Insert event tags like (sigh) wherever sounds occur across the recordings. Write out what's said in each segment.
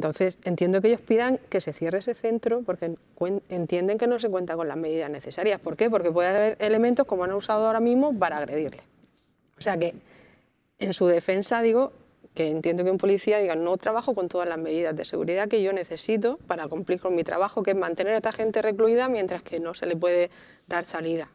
Entonces, entiendo que ellos pidan que se cierre ese centro porque entienden que no se cuenta con las medidas necesarias. ¿Por qué? Porque puede haber elementos como han usado ahora mismo para agredirle. O sea que, en su defensa, digo que entiendo que un policía diga, no trabajo con todas las medidas de seguridad que yo necesito para cumplir con mi trabajo, que es mantener a esta gente recluida mientras que no se le puede dar salida.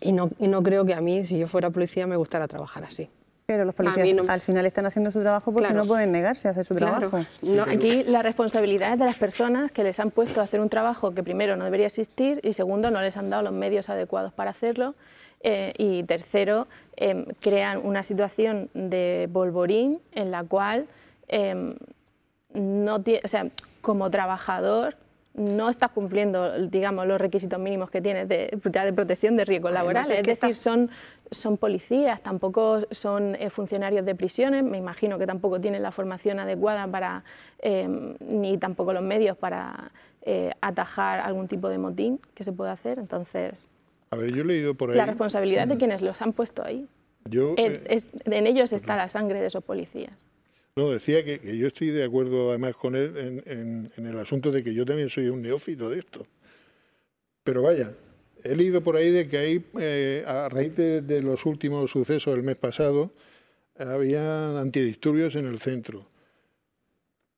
Y no, no creo que a mí, si yo fuera policía, me gustara trabajar así. Pero los policías al final están haciendo su trabajo porque no pueden negarse a hacer su trabajo. aquí la responsabilidad es de las personas que les han puesto a hacer un trabajo que primero no debería existir y segundo no les han dado los medios adecuados para hacerlo eh, y tercero em, crean una situación de bolborín en la cual eh, no o sea, como trabajador no estás cumpliendo, digamos, los requisitos mínimos que tienes de, protección de riesgo laboral Es, decir, son, policías, tampoco son eh, funcionarios de prisiones, me imagino que tampoco tienen la formación adecuada para, eh, ni tampoco los medios para eh, atajar algún tipo de motín que se pueda hacer. Entonces, la responsabilidad de mm. quienes los han puesto ahí. en ellos está la sangre de esos policías. No, decía que, yo estoy de acuerdo además con él en, el asunto de que yo también soy un neófito de esto. Pero vaya, he leído por ahí de que hay, eh, a raíz de, de, los últimos sucesos del mes pasado, había antidisturbios en el centro.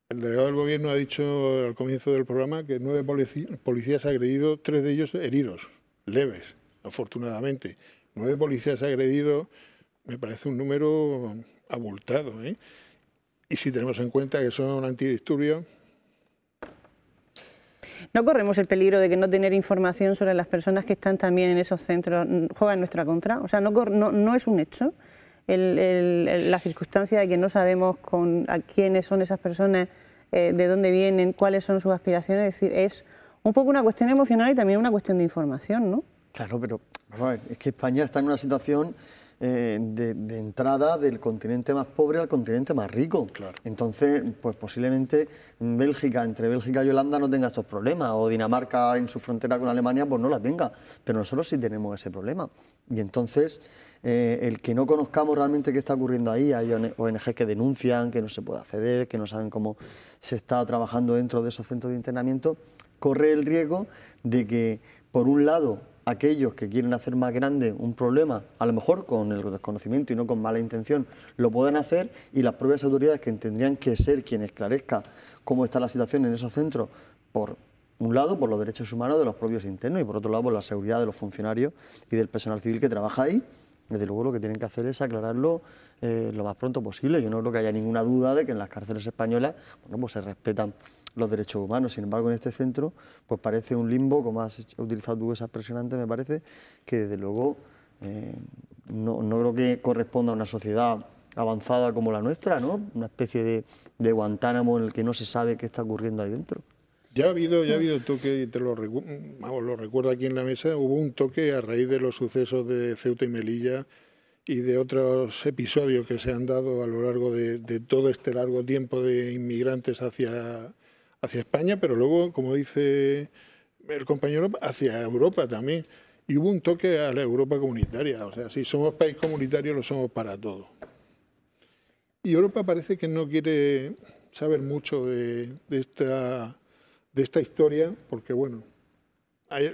El delegado del gobierno ha dicho al comienzo del programa que nueve policías agredidos, tres de ellos heridos, leves, afortunadamente. Nueve policías agredidos me parece un número abultado. ¿eh? y si tenemos en cuenta que son antidisturbio. ¿No corremos el peligro de que no tener información sobre las personas que están también en esos centros juega en nuestra contra? O sea, no, es un hecho la circunstancia de que no sabemos con, a quiénes son esas personas, eh, de dónde vienen, cuáles son sus aspiraciones. Es decir, es un poco una cuestión emocional y también una cuestión de información, ¿no? Claro, pero es que España está en una situación eh, de, entrada del continente más pobre al continente más rico. Entonces, pues posiblemente Bélgica, entre Bélgica y Holanda no tenga estos problemas, o Dinamarca en su frontera con Alemania, pues no la tenga. Pero nosotros sí tenemos ese problema. Y entonces, eh, el que no conozcamos realmente qué está ocurriendo ahí, hay ONGs que denuncian que no se puede acceder, que no saben cómo se está trabajando dentro de esos centros de internamiento, corre el riesgo de que, por un lado, aquellos que quieren hacer más grande un problema, a lo mejor con el desconocimiento y no con mala intención, lo puedan hacer y las propias autoridades que tendrían que ser quienes esclarezca cómo está la situación en esos centros, por un lado por los derechos humanos de los propios internos y por otro lado por la seguridad de los funcionarios y del personal civil que trabaja ahí, desde luego lo que tienen que hacer es aclararlo eh, lo más pronto posible. Yo no creo que haya ninguna duda de que en las cárceles españolas bueno, pues se respetan los derechos humanos. Sin embargo, en este centro, pues parece un limbo, como has utilizado tú esa expresión me parece, que desde luego eh, no, creo que corresponda a una sociedad avanzada como la nuestra, ¿no? Una especie de, de, Guantánamo en el que no se sabe qué está ocurriendo ahí dentro. Ya ha habido, ya ha habido toque, y te lo, lo recuerdo aquí en la mesa, hubo un toque a raíz de los sucesos de Ceuta y Melilla y de otros episodios que se han dado a lo largo de todo este largo tiempo de inmigrantes hacia hacia España, pero luego, como dice el compañero, hacia Europa también. Y hubo un toque a la Europa comunitaria. O sea, si somos país comunitario, lo somos para todos. Y Europa parece que no quiere saber mucho de, esta, de esta historia, porque, bueno,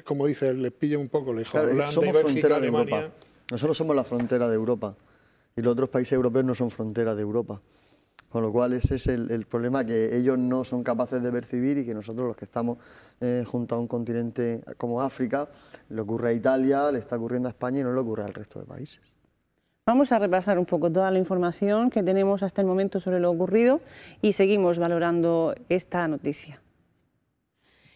como dice, les pilla un poco lejos. Claro, somos frontera de Europa. Nosotros somos la frontera de Europa. Y los otros países europeos no son frontera de Europa. Con lo cual ese es el, problema que ellos no son capaces de percibir y que nosotros los que estamos eh, junto a un continente como África, le ocurre a Italia, le está ocurriendo a España y no le ocurre al resto de países. Vamos a repasar un poco toda la información que tenemos hasta el momento sobre lo ocurrido y seguimos valorando esta noticia.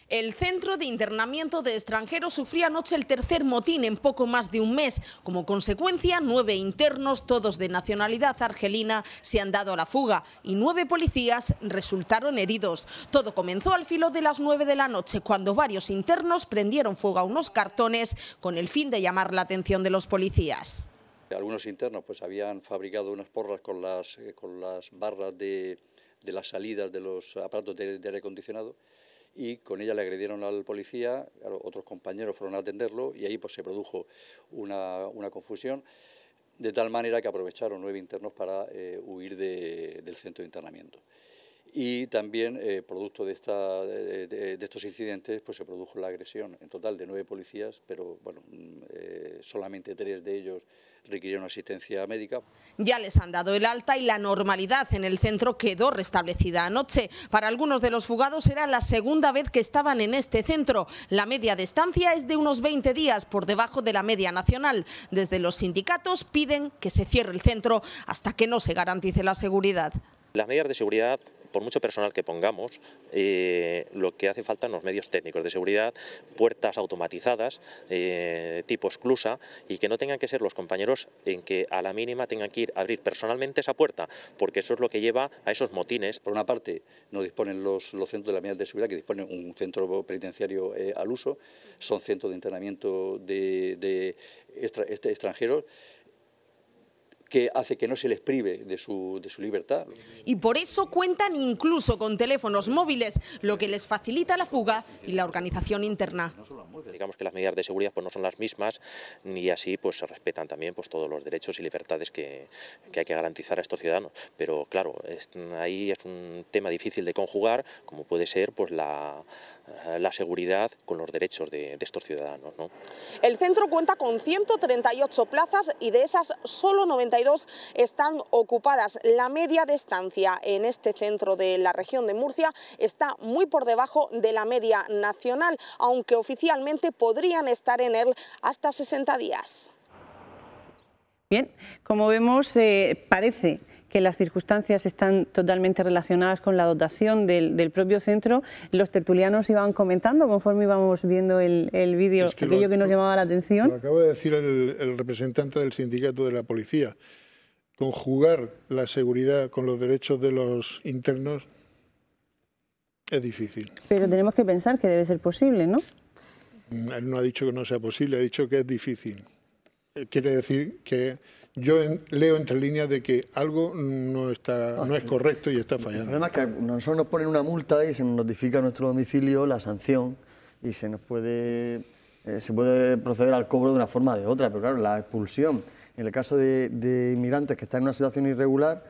El centro de internamiento de extranjeros sufrió anoche el tercer motín en poco más de un mes. Como consecuencia, nueve internos, todos de nacionalidad argelina, se han dado a la fuga y nueve policías resultaron heridos. Todo comenzó al filo de las nueve de la noche, cuando varios internos prendieron fuego a unos cartones con el fin de llamar la atención de los policías. Algunos internos pues, habían fabricado unas porras con las, eh, con las barras de, las salidas de los aparatos de, de aire acondicionado y con ella le agredieron al policía, otros compañeros fueron a atenderlo y ahí pues, se produjo una, confusión, de tal manera que aprovecharon nueve internos para eh, huir del centro de internamiento y también, eh, producto de, esta, de, estos incidentes, pues se produjo la agresión en total de nueve policías, pero bueno, eh, solamente tres de ellos requirieron asistencia médica. Ya les han dado el alta y la normalidad en el centro quedó restablecida anoche. Para algunos de los fugados era la segunda vez que estaban en este centro. La media de estancia es de unos 20 días, por debajo de la media nacional. Desde los sindicatos piden que se cierre el centro hasta que no se garantice la seguridad. Las medidas de seguridad por mucho personal que pongamos, eh, lo que hace falta son los medios técnicos de seguridad, puertas automatizadas, eh, tipo exclusa, y que no tengan que ser los compañeros en que a la mínima tengan que ir a abrir personalmente esa puerta, porque eso es lo que lleva a esos motines. Por una parte, no disponen los, centros de la medida de seguridad, que disponen un centro penitenciario eh, al uso, son centros de entrenamiento de, este, extranjeros, que hace que no se les prive de su, de su, libertad. Y por eso cuentan incluso con teléfonos móviles, lo que les facilita la fuga y la organización interna. Digamos que las medidas de seguridad pues, no son las mismas ni así pues, se respetan también pues, todos los derechos y libertades que, que hay que garantizar a estos ciudadanos. Pero claro, ahí es un tema difícil de conjugar, como puede ser pues, la, eh, la seguridad con los derechos de, estos ciudadanos. El centro cuenta con 138 plazas y de esas solo 92 están ocupadas. La media de estancia en este centro de la región de Murcia está muy por debajo de la media nacional, aunque oficialmente podrían estar en él hasta 60 días. Bien, como vemos, eh, parece que las circunstancias están totalmente relacionadas con la dotación del, propio centro, los tertulianos iban comentando conforme íbamos viendo el, el vídeo, aquello que nos llamaba la atención. Acabo de decir el, el representante del sindicato de la policía. Conjugar la seguridad con los derechos de los internos es difícil. Pero tenemos que pensar que debe ser posible, ¿no? Mm, él no ha dicho que no sea posible, ha dicho que es difícil. Eh, quiere decir que yo leo entre líneas de que algo no está no es ah, correcto y está fallando. El problema es que nosotros nos ponen una multa y se nos notifica a nuestro domicilio la sanción y se nos puede eh, se puede proceder al cobro de una forma o de otra, pero claro, la expulsión, en el caso de, inmigrantes que están en una situación irregular,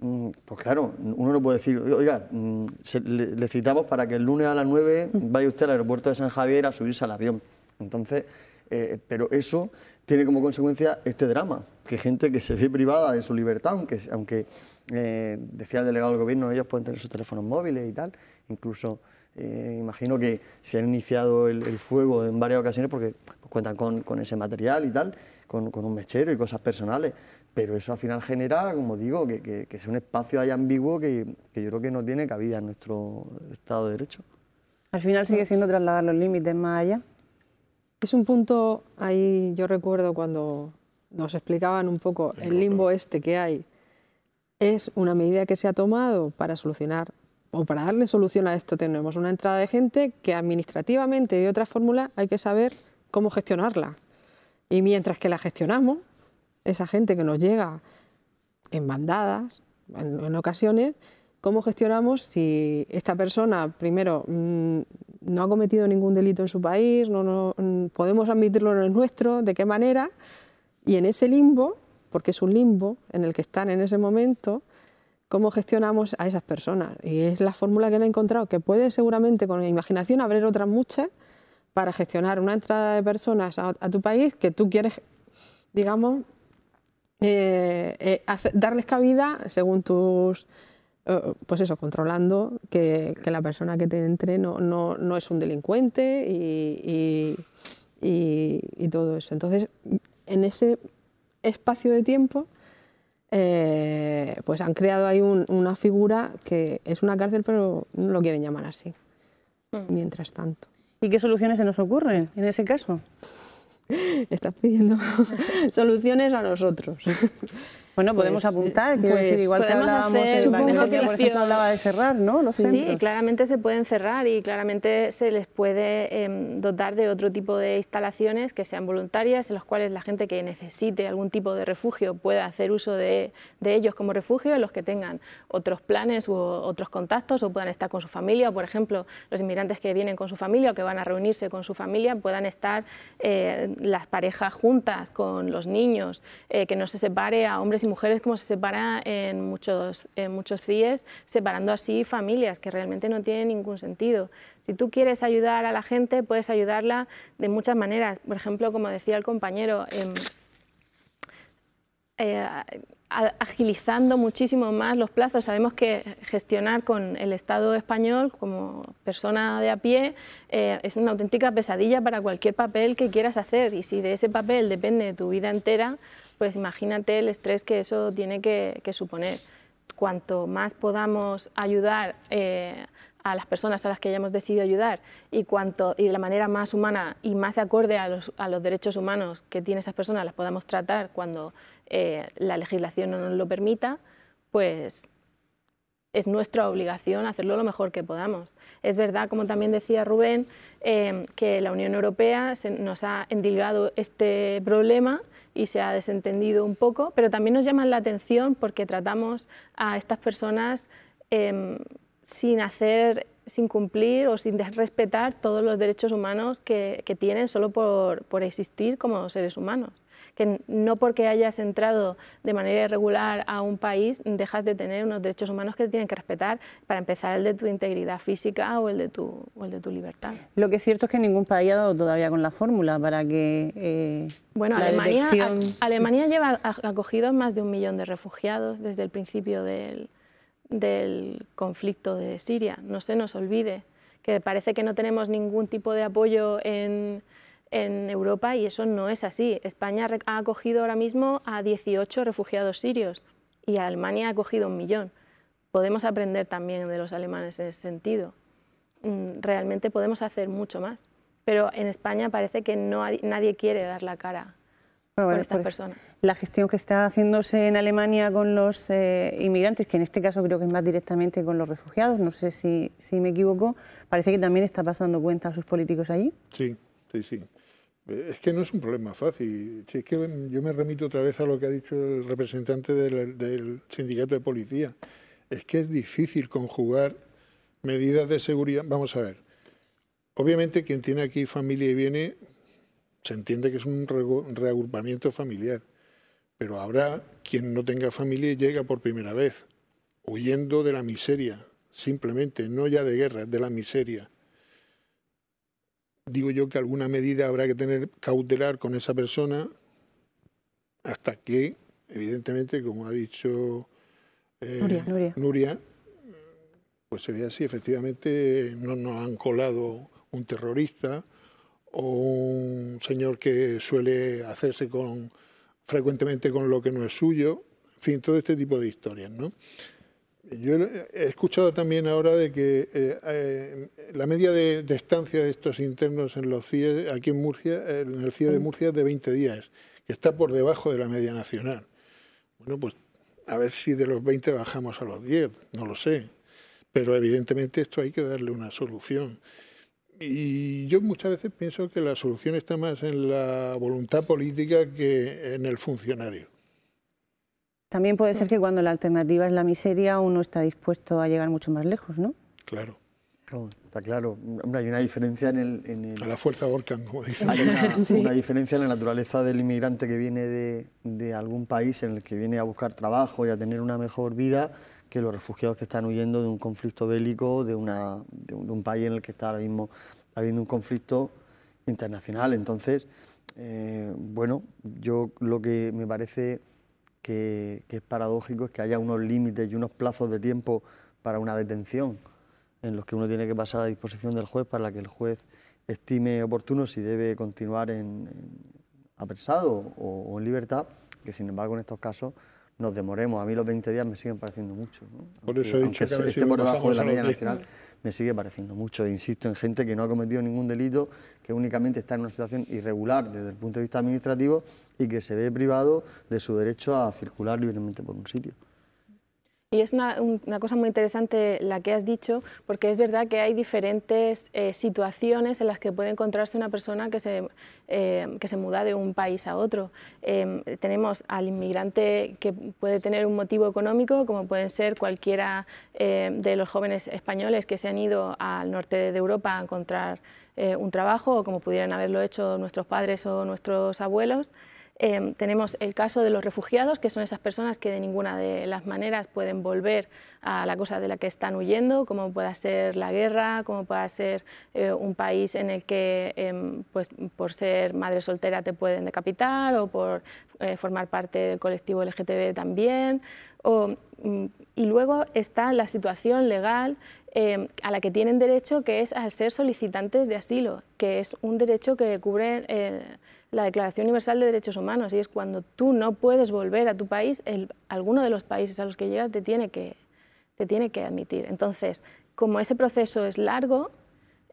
mm, pues claro, uno no puede decir, oiga, mm, le, citamos para que el lunes a las 9 vaya usted al aeropuerto de San Javier a subirse al avión. Entonces, eh, pero eso tiene como consecuencia este drama, que gente que se ve privada de su libertad, aunque, aunque eh, decía el delegado del gobierno, ellos pueden tener sus teléfonos móviles y tal, incluso eh, imagino que se han iniciado el, fuego en varias ocasiones porque pues, cuentan con, ese material y tal, con, un mechero y cosas personales, pero eso al final genera, como digo, que, es un espacio ahí ambiguo que, que yo creo que no tiene cabida en nuestro Estado de Derecho. Al final sigue siendo trasladar los límites más allá. Es un punto, ahí yo recuerdo cuando nos explicaban un poco el limbo este que hay, es una medida que se ha tomado para solucionar o para darle solución a esto. Tenemos una entrada de gente que administrativamente y de otra fórmula hay que saber cómo gestionarla. Y mientras que la gestionamos, esa gente que nos llega en bandadas, en, ocasiones, ¿cómo gestionamos si esta persona primero mm, no ha cometido ningún delito en su país, no, mm, podemos admitirlo en el nuestro, de qué manera, y en ese limbo, porque es un limbo en el que están en ese momento, cómo gestionamos a esas personas. Y es la fórmula que he encontrado, que puede seguramente con la imaginación abrir otras muchas para gestionar una entrada de personas a, tu país que tú quieres, digamos, eh, eh, darles cabida según tus eh, pues eso, controlando que, la persona que te entre no, es un delincuente y, todo eso. Entonces, en ese espacio de tiempo, eh, pues han creado ahí una figura que es una cárcel, pero no lo quieren llamar así, mm. mientras tanto. ¿Y qué soluciones se nos ocurren en ese caso? (laughs) Estás pidiendo (laughs) soluciones a nosotros. (laughs) Bueno, podemos pues, apuntar, pues, igual que hablábamos supongo que por hablaba de cerrar, ¿no? sí, claramente se pueden cerrar y claramente se les puede em, dotar de otro tipo de instalaciones que sean voluntarias, en las cuales la gente que necesite algún tipo de refugio pueda hacer uso de, ellos como refugio, los que tengan otros planes u otros contactos o puedan estar con su familia, por ejemplo, los inmigrantes que vienen con su familia o que van a reunirse con su familia puedan estar eh, las parejas juntas con los niños, eh, que no se separe a hombres mujeres como se separa en muchos, en muchos CIES, separando así familias que realmente no tienen ningún sentido. Si tú quieres ayudar a la gente, puedes ayudarla de muchas maneras. Por ejemplo, como decía el compañero, em, eh, agilizando muchísimo más los plazos. Sabemos que gestionar con el Estado español como persona de a pie eh, es una auténtica pesadilla para cualquier papel que quieras hacer y si de ese papel depende tu vida entera, pues imagínate el estrés que eso tiene que, suponer. Cuanto más podamos ayudar eh, a las personas a las que hayamos decidido ayudar y, de la manera más humana y más acorde a los, a los derechos humanos que tiene esas personas las podamos tratar cuando eh, la legislación no nos lo permita, pues es nuestra obligación hacerlo lo mejor que podamos. Es verdad, como también decía Rubén, eh, que la Unión Europea nos ha endilgado este problema y se ha desentendido un poco, pero también nos llama la atención porque tratamos a estas personas eh, sin hacer sin cumplir o sin respetar todos los derechos humanos que, tienen solo por existir como seres humanos que no porque hayas entrado de manera irregular a un país dejas de tener unos derechos humanos que tienen que respetar, para empezar el de tu integridad física o el de tu, el de tu libertad. Lo que es cierto es que ningún país ha dado todavía con la fórmula para que... Eh, bueno, Alemania, Alemania lleva acogidos más de un millón de refugiados desde el principio del conflicto de Siria. No se nos olvide que parece que no tenemos ningún tipo de apoyo en en Europa y eso no es así. España ha acogido ahora mismo a 18 refugiados sirios y Alemania ha acogido un millón. Podemos aprender también de los alemanes en ese sentido. Mm, realmente podemos hacer mucho más, pero en España parece que no nadie quiere dar la cara ah, bueno, estas pues personas. La gestión que está haciéndose en Alemania con los eh, inmigrantes, que en este caso creo que es más directamente con los refugiados, no sé si, si me equivoco, parece que también está pasando cuenta a sus políticos allí. Sí, sí, sí. Es que no es un problema fácil. Si es que yo me remito otra vez a lo que ha dicho el representante del, del sindicato de policía. Es que es difícil conjugar medidas de seguridad. Vamos a ver. Obviamente quien tiene aquí familia y viene, se entiende que es un reagrupamiento familiar. Pero habrá quien no tenga familia y llega por primera vez, huyendo de la miseria, simplemente, no ya de guerra, de la miseria digo yo que alguna medida habrá que tener cautelar con esa persona hasta que, evidentemente, como ha dicho eh, Nuria, pues sería así, efectivamente no nos han colado un terrorista o un señor que suele hacerse con frecuentemente con lo que no es suyo, en fin, todo este tipo de historias, ¿no? Yo he escuchado también ahora de que eh, eh, la media de, estancia de estos internos en los aquí en Murcia, eh, en el CIE de mm. Murcia es de 20 días, que está por debajo de la media nacional. Bueno, pues a ver si de los 20 bajamos a los 10, no lo sé. Pero evidentemente esto hay que darle una solución. Y yo muchas veces pienso que la solución está más en la voluntad política que en el funcionario. También puede ser que cuando la alternativa es la miseria uno está dispuesto a llegar mucho más lejos, ¿no? Claro. está claro. hay una diferencia en el... la fuerza como dicen. Hay (laughs) una, diferencia en la naturaleza del inmigrante que viene de, algún país en el que viene a buscar trabajo y a tener una mejor vida que los refugiados que están huyendo de un conflicto bélico, de, una, un, país en el que está ahora mismo habiendo un conflicto internacional. Entonces, eh, bueno, yo lo que me parece que, es paradójico es que haya unos límites y unos plazos de tiempo para una detención en los que uno tiene que pasar a disposición del juez para que el juez estime oportuno si debe continuar en, apresado o, en libertad, que sin embargo en estos casos nos demoremos. A mí los 20 días me siguen pareciendo mucho. Por eso he de la nacional me sigue pareciendo mucho. Insisto en gente que no ha cometido ningún delito, que únicamente está en una situación irregular desde el punto de vista administrativo y que se ve privado de su derecho a circular libremente por un sitio. Y es una, cosa muy interesante la que has dicho, porque es verdad que hay diferentes eh, situaciones en las que puede encontrarse una persona que se, eh, muda de un país a otro. Em, tenemos al inmigrante que puede tener un motivo económico, como pueden ser cualquiera eh, de los jóvenes españoles que se han ido al norte de Europa a encontrar un trabajo, o como pudieran haberlo hecho nuestros padres o nuestros abuelos. Em, tenemos el caso de los refugiados, que son esas personas que de ninguna de las maneras pueden volver a la cosa de la que están huyendo, como pueda ser la guerra, como pueda ser eh, un país en el que em, pues, por ser madre soltera te pueden decapitar o por eh, formar parte del colectivo LGTB también. Mm, y luego está la situación legal em, a la que tienen derecho, que es al ser solicitantes de asilo, que es un derecho que cubre eh, la Declaración Universal de Derechos Humanos y es cuando tú no puedes volver a tu país, alguno de los países a los que llegas te tiene que, te tiene que admitir. Entonces, como ese proceso es largo,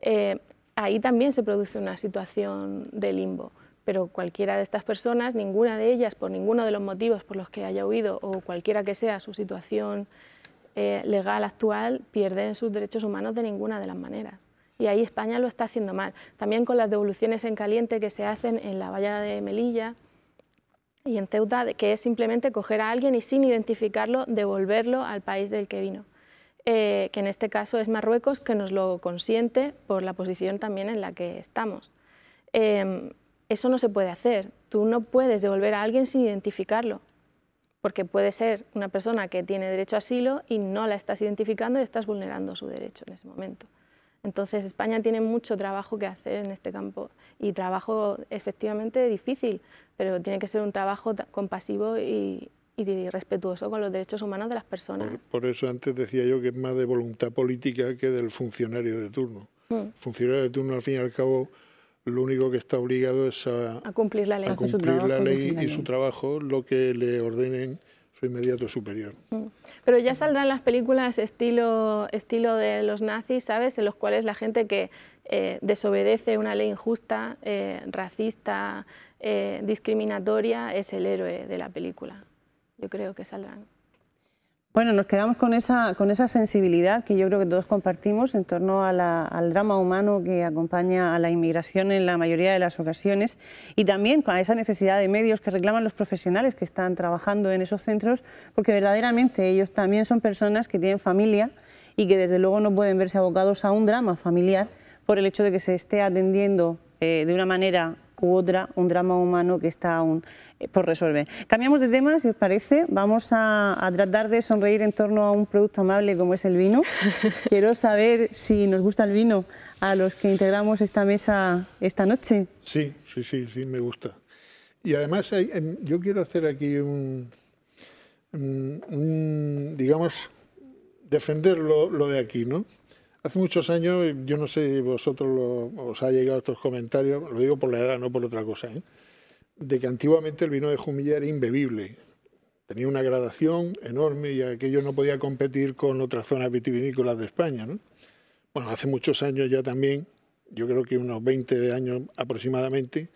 eh, ahí también se produce una situación de limbo. Pero cualquiera de estas personas, ninguna de ellas, por ninguno de los motivos por los que haya huido o cualquiera que sea su situación eh, legal actual, pierden sus derechos humanos de ninguna de las maneras y ahí España lo está haciendo mal. También con las devoluciones en caliente que se hacen en la valla de Melilla y en Ceuta, que es simplemente coger a alguien y sin identificarlo devolverlo al país del que vino. Eh, que en este caso es Marruecos, que nos lo consiente por la posición también en la que estamos. Em, eso no se puede hacer. Tú no puedes devolver a alguien sin identificarlo, porque puede ser una persona que tiene derecho a asilo y no la estás identificando y estás vulnerando su derecho en ese momento. Entonces España tiene mucho trabajo que hacer en este campo y trabajo efectivamente difícil, pero tiene que ser un trabajo compasivo y, respetuoso con los derechos humanos de las personas. Por, eso antes decía yo que es más de voluntad política que del funcionario de turno. Mm. funcionario de turno, al fin y al cabo, lo único que está obligado es a, cumplir la ley, y su trabajo, lo que le ordenen inmediato superior. Mm. Pero ya saldrán las películas estilo, estilo de los nazis, ¿sabes? En los cuales la gente que eh, desobedece una ley injusta, eh, racista, eh, discriminatoria, es el héroe de la película. Yo creo que saldrán. Bueno, nos quedamos con esa, con esa sensibilidad que yo creo que todos compartimos en torno al drama humano que acompaña a la inmigración en la mayoría de las ocasiones y también con esa necesidad de medios que reclaman los profesionales que están trabajando en esos centros, porque verdaderamente ellos también son personas que tienen familia y que desde luego no pueden verse abocados a un drama familiar por el hecho de que se esté atendiendo eh, de una manera u otra, un drama humano que está aún eh, por resolver. Cambiamos de tema, si os parece, vamos a, tratar de sonreír en torno a un producto amable como es el vino. (laughs) Quiero saber si nos gusta el vino a los que integramos esta mesa esta noche. Sí, sí, sí, sí, me gusta. Y además em, yo quiero hacer aquí un, digamos, defender lo, de aquí, ¿no? Hace muchos años, yo no sé si vosotros os ha llegado estos comentarios, lo digo por la edad, no por otra cosa, ¿eh? de que antiguamente el vino de Jumilla era imbebible. Tenía una gradación enorme y aquello no podía competir con otras zonas vitivinícolas de España. Bueno, hace muchos años ya también, yo creo que unos 20 años aproximadamente,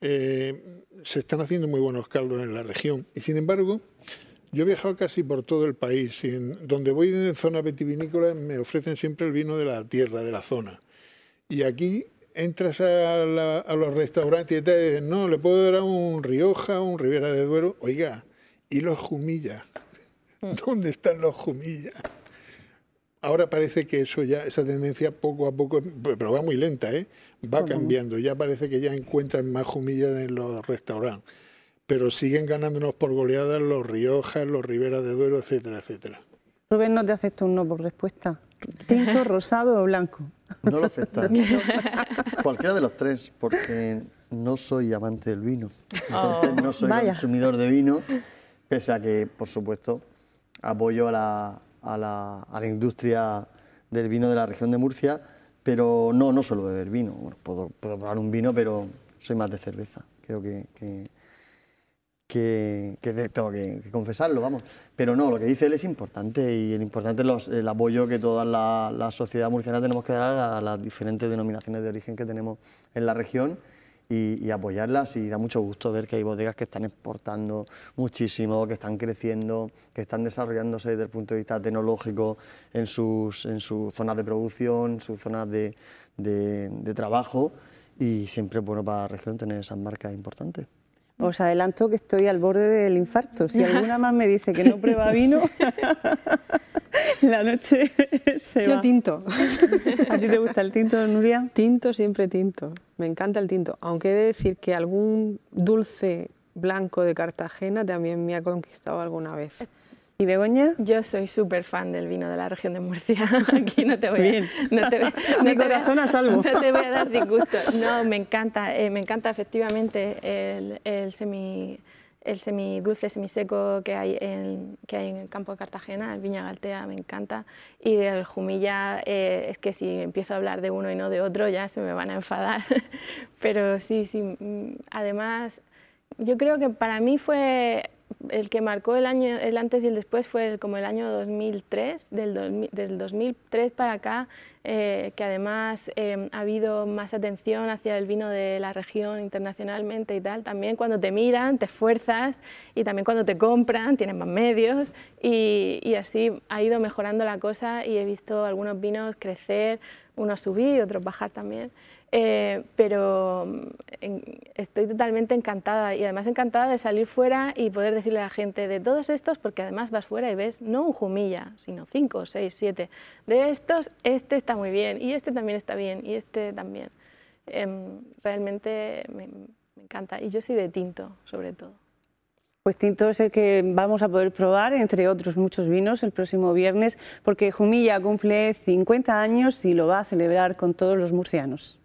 eh, se están haciendo muy buenos caldos en la región. Y sin embargo, yo he viajado casi por todo el país y donde voy en zona vitivinícola me ofrecen siempre el vino de la tierra, de la zona. Y aquí entras a, los restaurantes y te dicen, no, le puedo dar a un Rioja, un Ribera de Duero. Oiga, ¿y los Jumillas? Mm. ¿Dónde están los Jumillas? Ahora parece que eso ya, esa tendencia poco a poco, pero va muy lenta, ¿eh? va cambiando. Ya parece que ya encuentran más Jumillas en los restaurantes pero siguen ganándonos por goleadas los Riojas, los Riberas de Duero, etcétera, etcétera. Rubén, no te acepto un no por respuesta. (laughs) ¿Tinto, rosado o blanco? No lo acepto. (laughs) Cualquiera de los tres, porque no soy amante del vino. Ah. Entonces no soy consumidor de vino, pese a que, por supuesto, apoyo a la, industria del vino de la región de Murcia, pero no, no suelo beber vino. puedo, puedo probar un vino, pero soy más de cerveza. Creo que, que, tengo que, confesarlo, vamos. Pero no, lo que dice él es importante y el importante es el apoyo que toda la, sociedad murciana tenemos que dar a, las diferentes denominaciones de origen que tenemos en la región y, apoyarlas. Y da mucho gusto ver que hay bodegas que están exportando muchísimo, que están creciendo, que están desarrollándose desde el punto de vista tecnológico en sus, en zonas de producción, sus zonas de, de trabajo. Y siempre bueno para la región tener esas marcas importantes. Os adelanto que estoy al borde del infarto. Si alguna más me dice que no prueba (laughs) vino, (laughs) la noche se Yo tinto. ¿A ti te gusta el tinto, Nuria? Tinto, siempre tinto. Me encanta el tinto. Aunque he de decir que algún dulce blanco de Cartagena también me ha conquistado alguna vez. ¿Y Begoña? Yo soy súper fan del vino de la región de Murcia. (laughs) Aquí no te voy a... Bien. No te, Mi (laughs) corazón a, salvo. (laughs) No te voy a dar disgusto. No, me encanta, eh, me encanta efectivamente el, el semi el semidulce, semiseco que hay, en, que hay en el campo de Cartagena, el Viña Galtea, me encanta. Y del Jumilla, eh, es que si empiezo a hablar de uno y no de otro, ya se me van a enfadar. Pero sí, sí, mm, además, yo creo que para mí fue el que marcó el año, el antes y el después fue como el año 2003, del, 2003 para acá, eh, que además eh, ha habido más atención hacia el vino de la región internacionalmente y tal. También cuando te miran, te esfuerzas y también cuando te compran, tienes más medios y, y así ha ido mejorando la cosa y he visto algunos vinos crecer, unos subir, otros bajar también. Eh, pero estoy totalmente encantada y además encantada de salir fuera y poder decirle a la gente de todos estos, porque además vas fuera y ves no un jumilla, sino cinco, seis, siete. De estos, este está muy bien y este también está bien y este también. Em, realmente me, me encanta y yo soy de tinto, sobre todo. Pues tinto es el que vamos a poder probar, entre otros muchos vinos, el próximo viernes, porque Jumilla cumple 50 años y lo va a celebrar con todos los murcianos.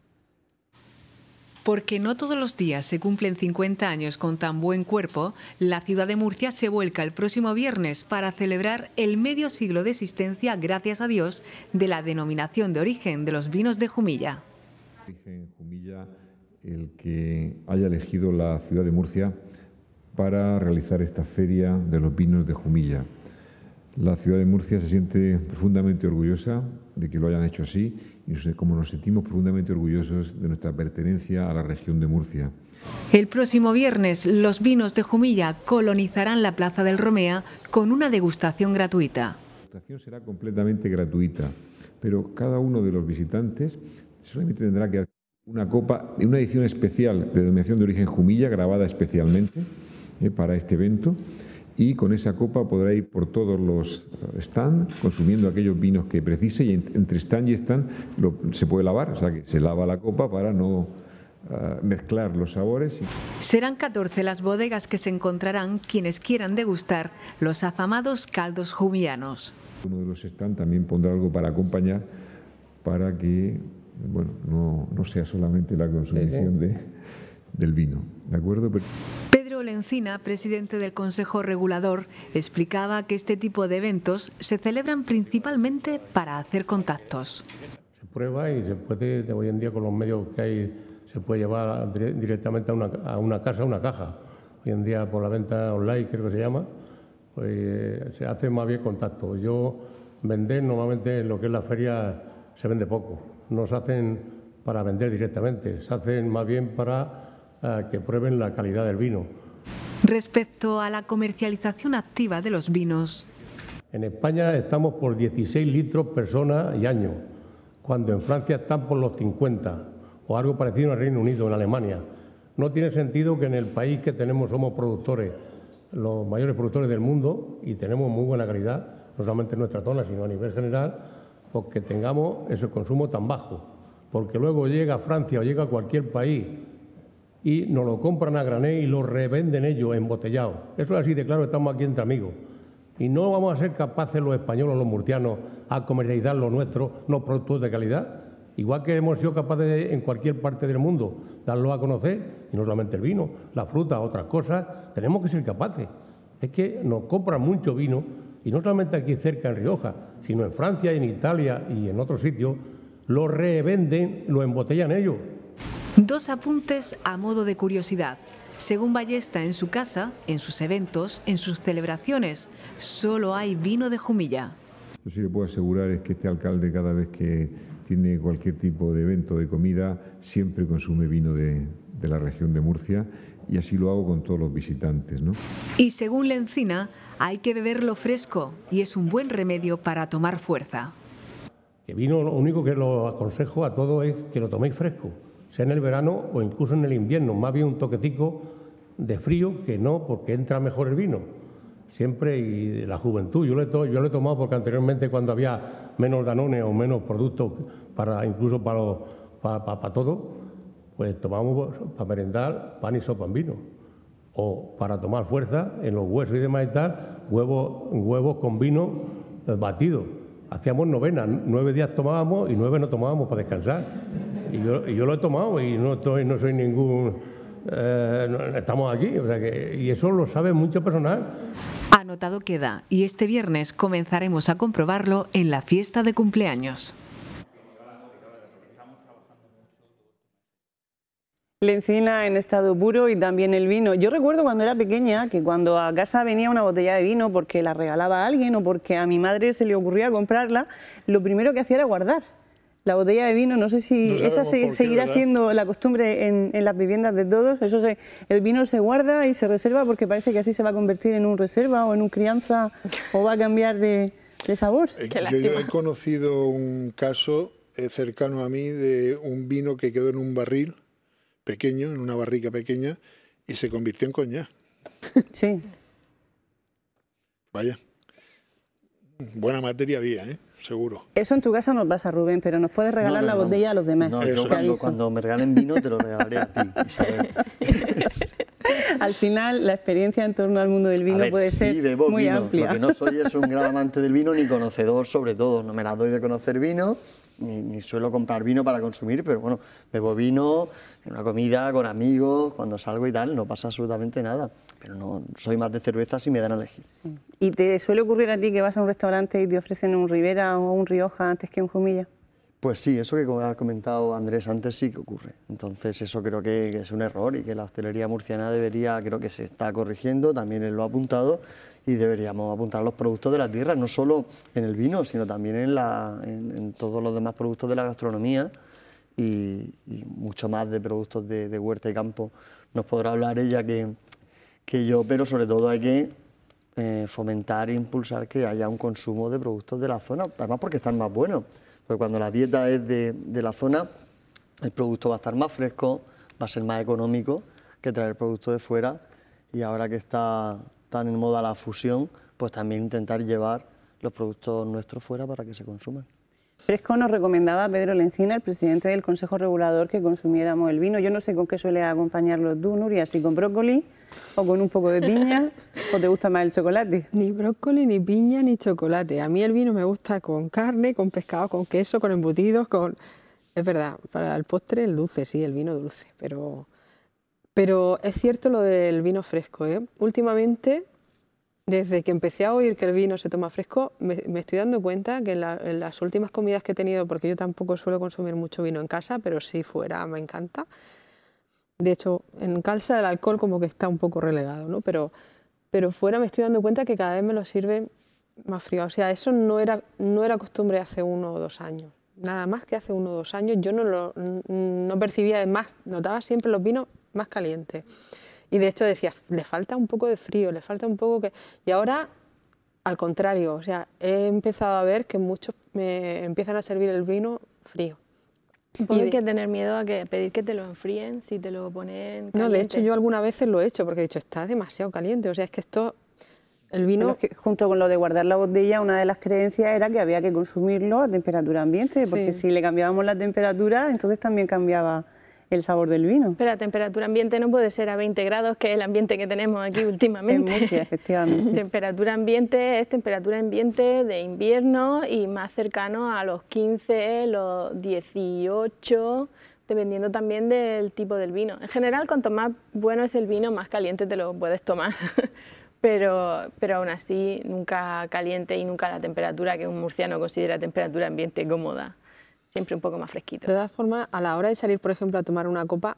Porque no todos los días se cumplen 50 años con tan buen cuerpo, la ciudad de Murcia se vuelca el próximo viernes para celebrar el medio siglo de existencia, gracias a Dios, de la denominación de origen de los vinos de Jumilla. Origen Jumilla, el que haya elegido la ciudad de Murcia para realizar esta feria de los vinos de Jumilla. La ciudad de Murcia se siente profundamente orgullosa de que lo hayan hecho así y como nos sentimos profundamente orgullosos de nuestra pertenencia a la región de Murcia. El próximo viernes, los vinos de Jumilla colonizarán la Plaza del Romea con una degustación gratuita. La degustación será completamente gratuita, pero cada uno de los visitantes solamente tendrá que hacer una copa de una edición especial de denominación de origen Jumilla, grabada especialmente eh, para este evento y con esa copa podrá ir por todos los eh, stands consumiendo aquellos vinos que precise y entre stand y stand se puede lavar, o sea que se lava la copa para no eh, mezclar los sabores. Serán 14 las bodegas que se encontrarán quienes quieran degustar los afamados caldos jubianos. Uno de los stands también pondrá algo para acompañar para que bueno, no, no sea solamente la consumición De, del vino. ¿De acuerdo? Encina, presidente del Consejo Regulador, explicaba que este tipo de eventos se celebran principalmente para hacer contactos. Se prueba y se puede, hoy en día con los medios que hay, se puede llevar directamente a una, a una casa, a una caja. Hoy en día por la venta online, creo que se llama, pues, se hace más bien contacto. Yo vender normalmente en lo que es la feria se vende poco. No se hacen para vender directamente, se hacen más bien para eh, que prueben la calidad del vino. Respecto a la comercialización activa de los vinos. En España estamos por 16 litros persona y año, cuando en Francia están por los 50, o algo parecido en el Reino Unido, en Alemania. No tiene sentido que en el país que tenemos somos productores, los mayores productores del mundo, y tenemos muy buena calidad, no solamente en nuestra zona, sino a nivel general, porque tengamos ese consumo tan bajo. Porque luego llega a Francia o llega a cualquier país y nos lo compran a grané y lo revenden ellos embotellados... Eso es así de claro, estamos aquí entre amigos. Y no vamos a ser capaces los españoles, los murcianos, a comercializar lo nuestro, los productos de calidad. Igual que hemos sido capaces de, en cualquier parte del mundo darlo a conocer, y no solamente el vino, la fruta, otras cosas, tenemos que ser capaces. Es que nos compran mucho vino, y no solamente aquí cerca en Rioja, sino en Francia, en Italia y en otros sitios, lo revenden, lo embotellan ellos. Dos apuntes a modo de curiosidad. Según Ballesta, en su casa, en sus eventos, en sus celebraciones, solo hay vino de Jumilla. Lo que le puedo asegurar es que este alcalde cada vez que tiene cualquier tipo de evento de comida siempre consume vino de, la región de Murcia y así lo hago con todos los visitantes. Y según la encina, hay que beberlo fresco y es un buen remedio para tomar fuerza. El vino lo único que lo aconsejo a todos es que lo toméis fresco sea en el verano o incluso en el invierno, más bien un toquecico de frío que no, porque entra mejor el vino. Siempre, y la juventud, yo lo he, yo lo he tomado porque anteriormente cuando había menos danones o menos productos, para, incluso para, para, todo, pues tomábamos para merendar pan y sopa en vino. O para tomar fuerza en los huesos y demás y tal, huevos, huevos con vino eh, batido. Hacíamos novenas, nueve días tomábamos y nueve no tomábamos para descansar. Y yo, lo he tomado y no, estoy, no soy ningún... Eh, estamos aquí, o sea que, y eso lo sabe mucho personal. Anotado queda, y este viernes comenzaremos a comprobarlo en la fiesta de cumpleaños. La encina en estado puro y también el vino. Yo recuerdo cuando era pequeña que cuando a casa venía una botella de vino porque la regalaba a alguien o porque a mi madre se le ocurría comprarla, lo primero que hacía era guardar la botella de vino, no sé si esa seguirá siendo la costumbre en, las viviendas de todos. Eso el vino se guarda y se reserva porque parece que así se va a convertir en un reserva o en un crianza o va a cambiar de, sabor. Eh, yo, he conocido un caso eh, cercano a mí de un vino que quedó en un barril pequeño, en una barrica pequeña, y se convirtió en coñac. Sí. Vaya. Buena materia había, ¿eh? seguro. Eso en tu casa nos vas a Rubén, pero nos puedes regalar la botella a los demás. No, yo cuando, me regalen vino te lo regalaré a ti, Isabel. (laughs) (laughs) Al final, la experiencia en torno al mundo del vino puede ser muy amplia. Lo no soy es un (laughs) gran amante del vino ni conocedor, sobre todo. No me la doy de conocer vino. Ni, suelo comprar vino para consumir, pero bueno, bebo vino en una comida con amigos, cuando salgo y tal, no pasa absolutamente nada. Pero no soy más de cerveza si me dan a elegir. ¿Y te suele ocurrir a ti que vas a un restaurante y te ofrecen un Ribera o un Rioja antes que un Jumilla? Pues sí, eso que como ha comentado Andrés antes sí que ocurre. Entonces eso creo que, es un error y que la hostelería murciana debería, creo que se está corrigiendo, también él lo ha apuntado, y deberíamos apuntar los productos de la tierra, no solo en el vino, sino también en, todos los demás productos de la gastronomía y, mucho más de productos de, huerta y campo. Nos podrá hablar ella que, que yo, pero sobre todo hay que eh, fomentar e impulsar que haya un consumo de productos de la zona, además porque están más buenos. Porque cuando la dieta es de, la zona, el producto va a estar más fresco, va a ser más económico que traer producto de fuera. Y ahora que está tan en moda la fusión, pues también intentar llevar los productos nuestros fuera para que se consuman. Fresco nos recomendaba Pedro Lencina, el presidente del Consejo Regulador, que consumiéramos el vino. Yo no sé con qué suele acompañarlo tú, Nuria, si con brócoli o con un poco de piña, (laughs) o te gusta más el chocolate. Ni brócoli, ni piña, ni chocolate. A mí el vino me gusta con carne, con pescado, con queso, con embutidos, con... Es verdad, para el postre el dulce, sí, el vino dulce, pero... Pero es cierto lo del vino fresco, ¿eh? Últimamente desde que empecé a oír que el vino se toma fresco, me, estoy dando cuenta que en, las últimas comidas que he tenido, porque yo tampoco suelo consumir mucho vino en casa, pero si fuera me encanta. De hecho, en casa el alcohol como que está un poco relegado, Pero, pero fuera me estoy dando cuenta que cada vez me lo sirve más frío. O sea, eso no era, no era costumbre hace uno o dos años. Nada más que hace uno o dos años yo no, lo, no percibía, más, notaba siempre los vinos más calientes. Y de hecho decía, le falta un poco de frío, le falta un poco que... Y ahora, al contrario, o sea, he empezado a ver que muchos me empiezan a servir el vino frío. hay que tener miedo a que pedir que te lo enfríen si te lo ponen No, de hecho yo algunas veces lo he hecho porque he dicho, está demasiado caliente, o sea, es que esto... El vino... junto con lo de guardar la botella, una de las creencias era que había que consumirlo a temperatura ambiente, porque si le cambiábamos la temperatura, entonces también cambiaba el sabor del vino. Pero la temperatura ambiente no puede ser a 20 grados, que es el ambiente que tenemos aquí (laughs) últimamente. en Murcia, efectivamente. temperatura ambiente es temperatura ambiente de invierno y más cercano a los 15, los 18 dependiendo también del tipo del vino. En general, cuanto más bueno es el vino, más caliente te lo puedes tomar. (laughs) pero, pero aún así, nunca caliente y nunca la temperatura que un murciano considera temperatura ambiente cómoda siempre un poco más fresquito. De todas formas, a la hora de salir, por ejemplo, a tomar una copa,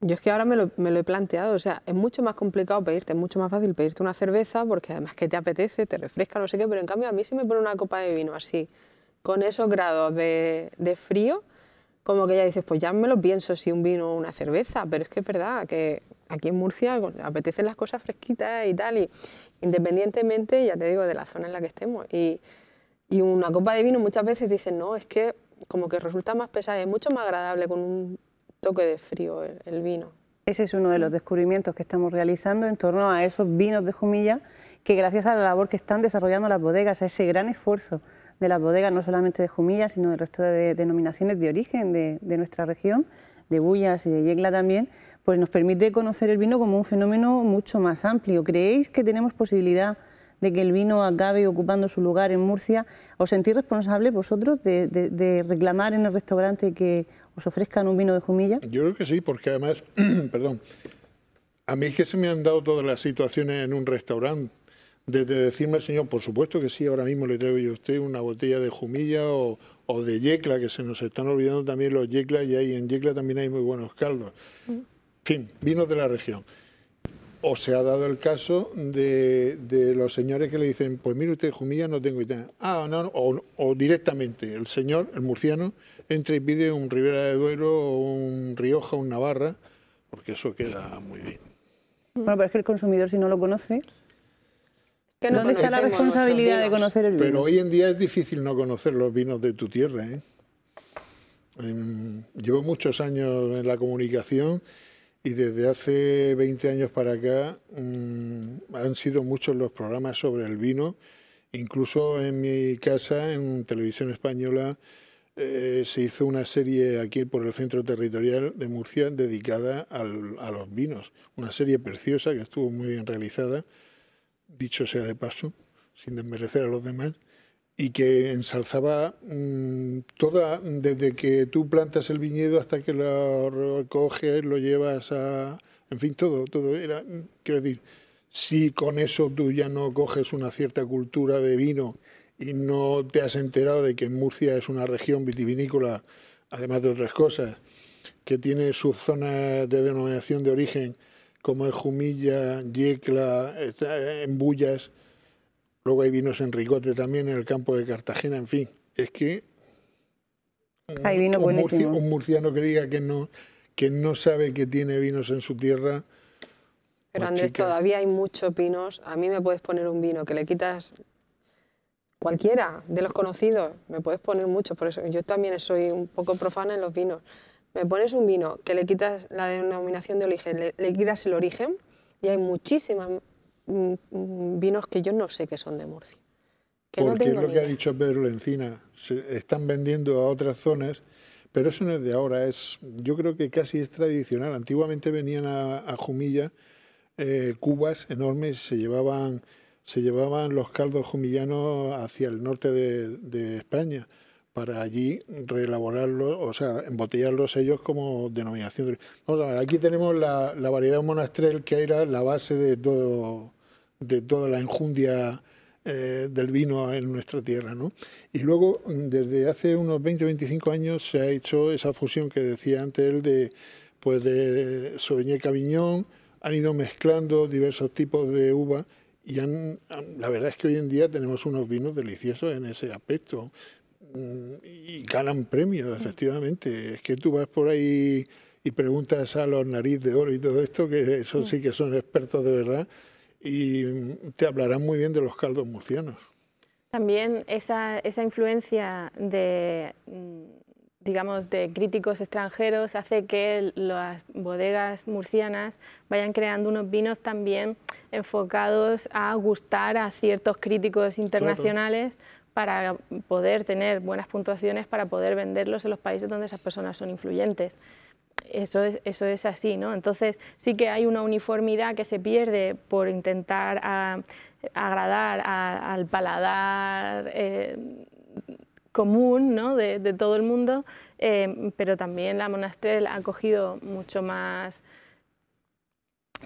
yo es que ahora me lo, he planteado, o sea, es mucho más complicado pedirte, es mucho más fácil pedirte una cerveza porque además que te apetece, te refresca, no sé qué, pero en cambio a mí si me pone una copa de vino así, con esos grados de, frío, como que ya dices, pues ya me lo pienso si un vino o una cerveza, pero es que es verdad que aquí en Murcia apetecen las cosas fresquitas y tal, y independientemente, ya te digo, de la zona en la que estemos. Y, y una copa de vino muchas veces dicen, no, es que como que resulta más pesada y mucho más agradable con un toque de frío el, vino. Ese es uno de los descubrimientos que estamos realizando en torno a esos vinos de Jumilla que gracias a la labor que están desarrollando las bodegas, a ese gran esfuerzo de las bodegas, no solamente de Jumilla, sino del resto de denominaciones de origen de, nuestra región, de Bullas y de Yegla también, pues nos permite conocer el vino como un fenómeno mucho más amplio. ¿Creéis que tenemos posibilidad de que el vino acabe ocupando su lugar en Murcia. ¿Os sentís responsables vosotros de, reclamar en el restaurante que os ofrezcan un vino de Jumilla? Yo creo que sí, porque además, (clears throat) perdón, a mí es que se me han dado todas las situaciones en un restaurante. Desde decirme al señor, por supuesto que sí, ahora mismo le traigo yo a usted una botella de Jumilla o, o de Yecla, que se nos están olvidando también los Yecla y ahí en Yecla también hay muy buenos caldos. Mm. En fin, vinos de la región. O se ha dado el caso de, los señores que le dicen, pues mire usted, Jumilla no tengo idea. Ah, no, O, directamente el señor, el murciano, entra y pide un Ribera de Duero, un Rioja, un Navarra, porque eso queda muy bien. Bueno, pero es que el consumidor si no lo conoce... Que no ¿Dónde está la responsabilidad de conocer el vino? Pero hoy en día es difícil no conocer los vinos de tu tierra. ¿eh? Em, llevo muchos años en la comunicación y desde hace 20 años para acá mm, han sido muchos los programas sobre el vino. Incluso en mi casa, en televisión española, eh, se hizo una serie aquí por el centro territorial de Murcia dedicada a los vinos. Una serie preciosa que estuvo muy bien realizada, dicho sea de paso, sin desmerecer a los demás y que ensalzaba mm, toda, desde que tú plantas el viñedo hasta que lo coges lo llevas a... En fin, todo, todo era, mm, quiero decir, si con eso tú ya no coges una cierta cultura de vino y no te has enterado de que Murcia es una región vitivinícola, además de otras cosas, que tiene sus zonas de denominación de origen, como es Jumilla, Yecla, Embullas... Luego hay vinos en Ricote también, en el campo de Cartagena, en fin. Es que hay un, un, murciano que diga que no, que no sabe que tiene vinos en su tierra. Pero Andrés, todavía hay muchos vinos. A mí me puedes poner un vino que le quitas cualquiera de los conocidos. Me puedes poner muchos, por eso yo también soy un poco profana en los vinos. Me pones un vino que le quitas la denominación de origen, le, le quitas el origen y hay muchísimas Mm, vinos que yo no sé que son de Murcia. Que no tengo es lo que ha dicho Pedro Lencina, se están vendiendo a otras zonas, pero eso no es de ahora, es, yo creo que casi es tradicional. Antiguamente venían a, Jumilla eh, cubas enormes, se llevaban, se llevaban los caldos jumillanos hacia el norte de España para allí reelaborarlos, o sea, embotellarlos ellos como denominación. Vamos a ver, aquí tenemos la, variedad monastrel que era la base de de toda la enjundia eh, del vino en nuestra tierra. Y luego, desde hace unos 20-25 años, se ha hecho esa fusión que decía antes él de, pues de Caviñón, han ido mezclando diversos tipos de uva y han, la verdad es que hoy en día tenemos unos vinos deliciosos en ese aspecto y ganan premios, efectivamente. Es que tú vas por ahí y preguntas a los nariz de oro y todo esto, que eso mm. sí que son expertos de verdad, y te hablarán muy bien de los caldos murcianos. También esa, influencia de, digamos, de críticos extranjeros hace que las bodegas murcianas vayan creando unos vinos también enfocados a gustar a ciertos críticos internacionales para poder tener buenas puntuaciones, para poder venderlos en los países donde esas personas son influyentes. Eso es, así, ¿no? Entonces sí que hay una uniformidad que se pierde por intentar ah, agradar al paladar eh, común de, todo el mundo, eh, pero también la Monastrell ha cogido mucho más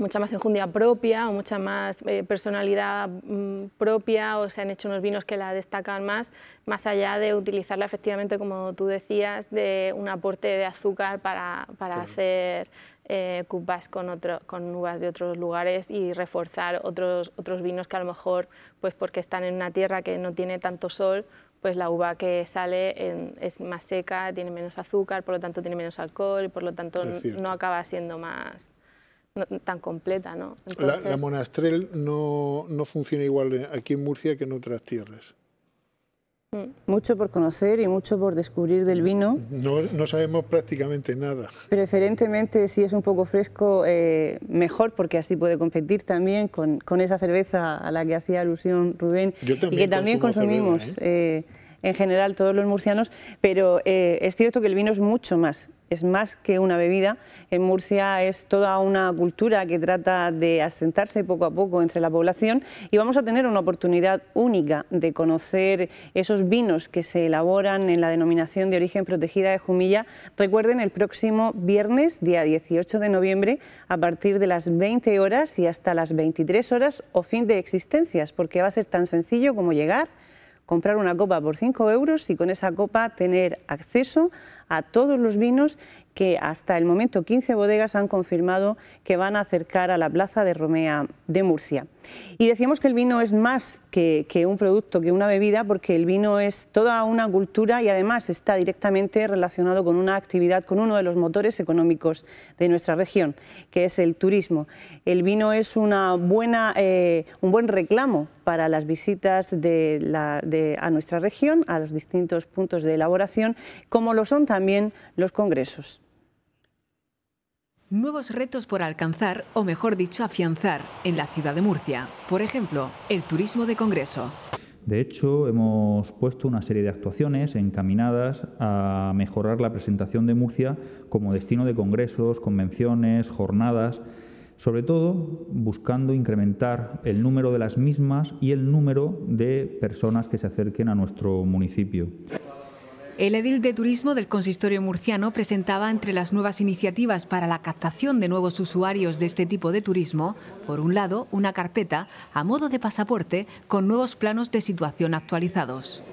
mucha más enjundia propia o mucha más eh, personalidad mm, propia o se han hecho unos vinos que la destacan más, más allá de utilizarla efectivamente, como tú decías, de un aporte de azúcar para, hacer eh, cupas con, con uvas de otros lugares y reforzar otros, otros vinos que a lo mejor, pues porque están en una tierra que no tiene tanto sol, pues la uva que sale es más seca, tiene menos azúcar, por lo tanto tiene menos alcohol y por lo tanto no acaba siendo más tan completa. ¿no? La, Monastrell no, funciona igual aquí en Murcia que en otras tierras. Mm. Mucho por conocer y mucho por descubrir del vino. No, sabemos prácticamente nada. Preferentemente, si es un poco fresco, eh, mejor, porque así puede competir también con, esa cerveza a la que hacía alusión Rubén y que también consumimos ¿eh? Eh, en general todos los murcianos. Pero es cierto que el vino es mucho más es más que una bebida. En Murcia es toda una cultura que trata de asentarse poco a poco entre la población y vamos a tener una oportunidad única de conocer esos vinos que se elaboran en la denominación de origen protegida de Jumilla. Recuerden, el próximo viernes, día 18 de noviembre, a partir de las 20 horas y hasta las 23 horas o fin de existencias, porque va a ser tan sencillo como llegar comprar una copa por 5 euros y con esa copa tener acceso a todos los vinos que hasta el momento 15 bodegas han confirmado que van a acercar a la Plaza de Romea de Murcia. Y decíamos que el vino es más que, un producto, que una bebida, porque el vino es toda una cultura y además está directamente relacionado con una actividad, con uno de los motores económicos de nuestra región, que es el turismo. El vino es eh, un buen reclamo para las visitas a nuestra región, a los distintos puntos de elaboración, como lo son también los congresos. Nuevos retos por alcanzar, o mejor dicho, afianzar en la ciudad de Murcia. Por ejemplo, el turismo de Congreso. De hecho, hemos puesto una serie de actuaciones encaminadas a mejorar la presentación de Murcia como destino de congresos, convenciones, jornadas, sobre todo buscando incrementar el número de las mismas y el número de personas que se acerquen a nuestro municipio. El edil de turismo del consistorio murciano presentaba entre las nuevas iniciativas para la captación de nuevos usuarios de este tipo de turismo, por un lado, una carpeta a modo de pasaporte con nuevos planos de situación actualizados.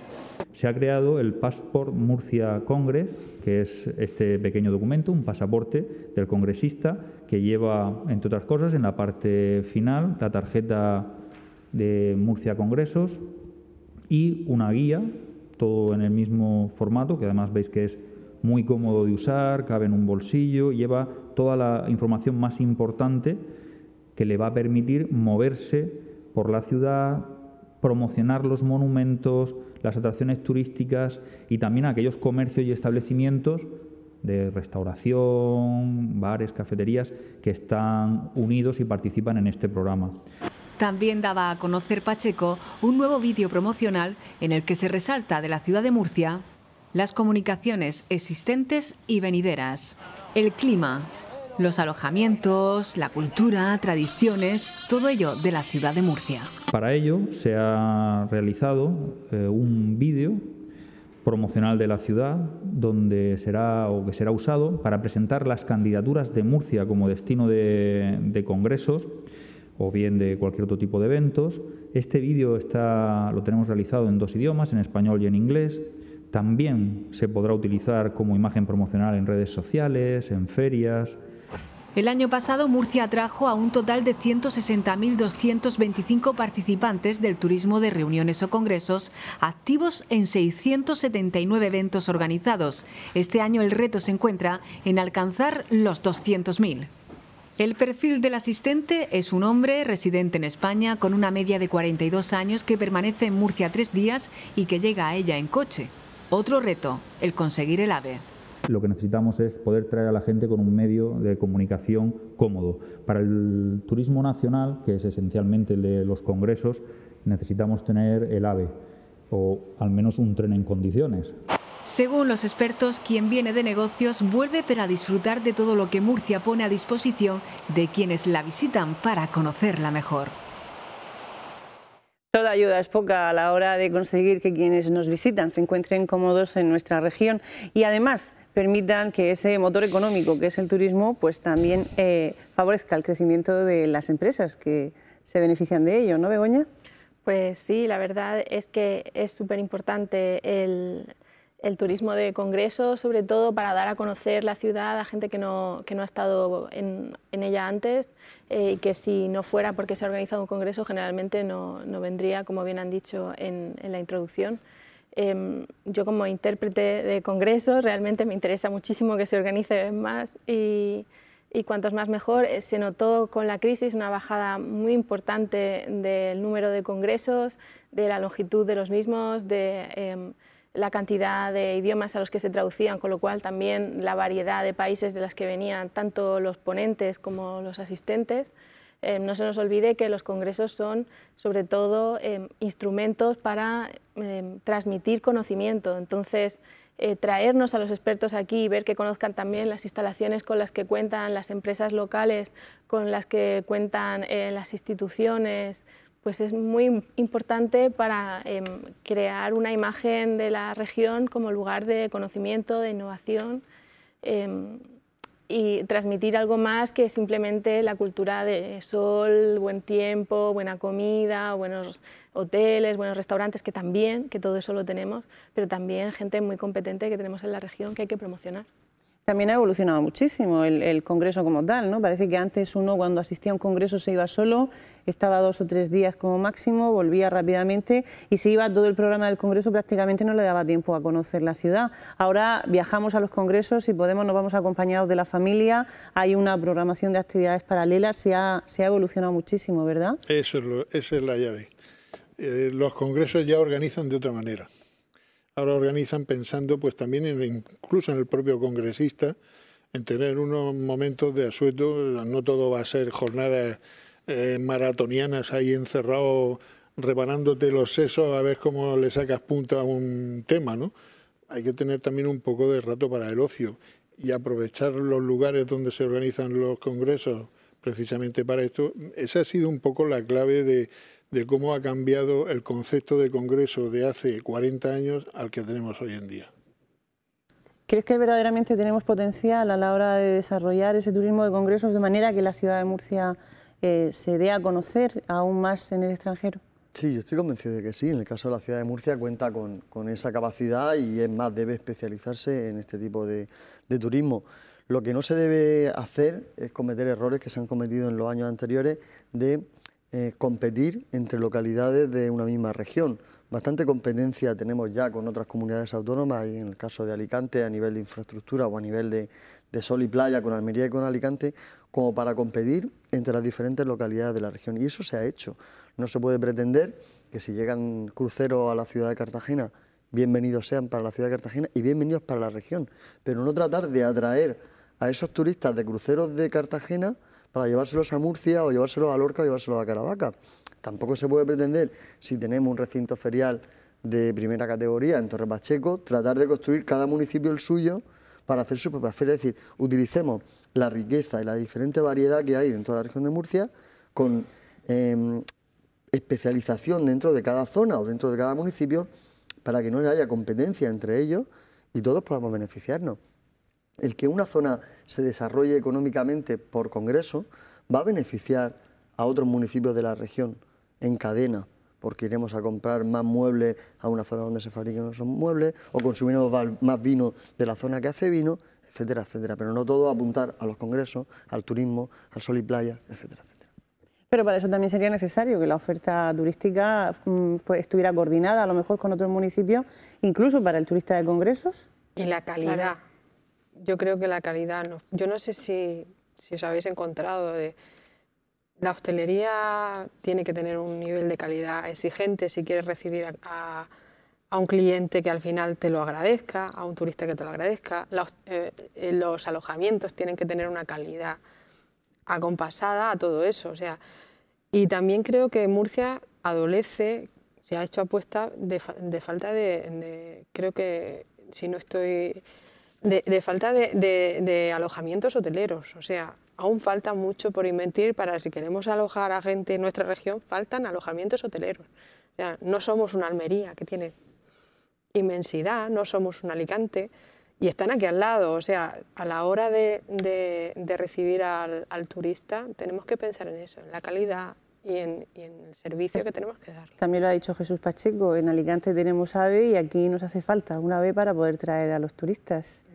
Se ha creado el Passport Murcia Congress, que es este pequeño documento, un pasaporte del congresista que lleva, entre otras cosas, en la parte final la tarjeta de Murcia Congresos y una guía todo en el mismo formato, que además veis que es muy cómodo de usar, cabe en un bolsillo, lleva toda la información más importante que le va a permitir moverse por la ciudad, promocionar los monumentos, las atracciones turísticas y también aquellos comercios y establecimientos de restauración, bares, cafeterías que están unidos y participan en este programa. También daba a conocer Pacheco un nuevo vídeo promocional en el que se resalta de la ciudad de Murcia las comunicaciones existentes y venideras, el clima, los alojamientos, la cultura, tradiciones, todo ello de la ciudad de Murcia. Para ello se ha realizado eh, un vídeo promocional de la ciudad donde será o que será usado para presentar las candidaturas de Murcia como destino de congresos o bien de cualquier otro tipo de eventos. Este vídeo está, lo tenemos realizado en dos idiomas, en español y en inglés. También se podrá utilizar como imagen promocional en redes sociales, en ferias. El año pasado Murcia atrajo a un total de 160.225 participantes del turismo de reuniones o congresos, activos en 679 eventos organizados. Este año el reto se encuentra en alcanzar los 200.000. El perfil del asistente es un hombre residente en España con una media de 42 años que permanece en Murcia tres días y que llega a ella en coche. Otro reto, el conseguir el AVE. Lo que necesitamos es poder traer a la gente con un medio de comunicación cómodo. Para el turismo nacional, que es esencialmente el de los congresos, necesitamos tener el AVE o al menos un tren en condiciones. Según los expertos, quien viene de negocios vuelve para disfrutar de todo lo que Murcia pone a disposición de quienes la visitan para conocerla mejor. Toda ayuda es poca a la hora de conseguir que quienes nos visitan se encuentren cómodos en nuestra región y además permitan que ese motor económico que es el turismo pues también eh, favorezca el crecimiento de las empresas que se benefician de ello, ¿no, Begoña? Pues sí, la verdad es que es súper importante el el turismo de congresos, sobre todo para dar a conocer la ciudad a gente que no, que no ha estado en, en ella antes eh, y que si no fuera porque se ha organizado un congreso generalmente no, no vendría, como bien han dicho en, en la introducción. Em, yo como intérprete de congresos realmente me interesa muchísimo que se organice más y, y cuantos más mejor. Eh, se notó con la crisis una bajada muy importante del número de congresos, de la longitud de los mismos, de em, la cantidad de idiomas a los que se traducían, con lo cual también la variedad de países de los que venían tanto los ponentes como los asistentes. Eh, no se nos olvide que los congresos son sobre todo eh, instrumentos para eh, transmitir conocimiento, entonces traernos a los expertos aquí y ver que conozcan también las instalaciones con las que cuentan las empresas locales, con las que cuentan las instituciones, pues es muy importante para em, crear una imagen de la región como lugar de conocimiento, de innovación em, y transmitir algo más que simplemente la cultura de sol, buen tiempo, buena comida, buenos hoteles, buenos restaurantes, que también, que todo eso lo tenemos, pero también gente muy competente que tenemos en la región que hay que promocionar. También ha evolucionado muchísimo el, Congreso como tal, ¿no? Parece que antes uno cuando asistía a un Congreso se iba solo, estaba dos o tres días como máximo, volvía rápidamente y se iba todo el programa del Congreso, prácticamente no le daba tiempo a conocer la ciudad. Ahora viajamos a los Congresos, si podemos nos vamos acompañados de la familia, hay una programación de actividades paralelas, se ha, se ha evolucionado muchísimo, ¿verdad? Eso es lo, esa es la llave. Eh, los Congresos ya organizan de otra manera ahora organizan pensando pues también en, incluso en el propio congresista, en tener unos momentos de asueto, no todo va a ser jornadas eh, maratonianas ahí encerrado reparándote los sesos a ver cómo le sacas punta a un tema, ¿no? Hay que tener también un poco de rato para el ocio y aprovechar los lugares donde se organizan los congresos precisamente para esto. Esa ha sido un poco la clave de, de cómo ha cambiado el concepto de Congreso de hace 40 años al que tenemos hoy en día. ¿Crees que verdaderamente tenemos potencial a la hora de desarrollar ese turismo de congresos de manera que la ciudad de Murcia eh, se dé a conocer aún más en el extranjero? Sí, yo estoy convencido de que sí. En el caso de la ciudad de Murcia cuenta con, esa capacidad y es más, debe especializarse en este tipo de, de turismo. Lo que no se debe hacer es cometer errores que se han cometido en los años anteriores de eh, competir entre localidades de una misma región. Bastante competencia tenemos ya con otras comunidades autónomas y en el caso de Alicante a nivel de infraestructura o a nivel de, de sol y playa con Almería y con Alicante como para competir entre las diferentes localidades de la región. Y eso se ha hecho. No se puede pretender que si llegan cruceros a la ciudad de Cartagena, bienvenidos sean para la ciudad de Cartagena y bienvenidos para la región, pero no tratar de atraer a esos turistas de cruceros de Cartagena para llevárselos a Murcia o llevárselos a Lorca o llevárselos a Caravaca. Tampoco se puede pretender, si tenemos un recinto ferial de primera categoría en Torre Pacheco, tratar de construir cada municipio el suyo para hacer su propia feria. Es decir, utilicemos la riqueza y la diferente variedad que hay dentro de la región de Murcia con em, especialización dentro de cada zona o dentro de cada municipio para que no haya competencia entre ellos y todos podamos beneficiarnos el que una zona se desarrolle económicamente por congreso va a beneficiar a otros municipios de la región en cadena, porque iremos a comprar más muebles a una zona donde se fabrican esos muebles, o consumiremos más vino de la zona que hace vino, etcétera, etcétera. Pero no todo apuntar a los congresos, al turismo, al sol y playa, etcétera, etcétera. Pero para eso también sería necesario que la oferta turística mm, estuviera coordinada, a lo mejor con otros municipios, incluso para el turista de congresos. Y la calidad yo creo que la calidad, yo no sé si, os habéis encontrado de... La hostelería tiene que tener un nivel de calidad exigente si quieres recibir a, un cliente que al final te lo agradezca, a un turista que te lo agradezca. Eh, eh, los, alojamientos tienen que tener una calidad acompasada a todo eso. O sea, y también creo que Murcia adolece, se ha hecho apuesta de, falta de, creo que si no estoy de, falta de, alojamientos hoteleros. O sea, aún falta mucho por inventir para si queremos alojar a gente en nuestra región, faltan alojamientos hoteleros. O sea, no somos una Almería que tiene inmensidad, no somos un Alicante y están aquí al lado. O sea, a la hora de, recibir al, al turista tenemos que pensar en eso, en la calidad, y en, el servicio que tenemos que dar. También lo ha dicho Jesús Pacheco, en Alicante tenemos AVE y aquí nos hace falta una AVE para poder traer a los turistas.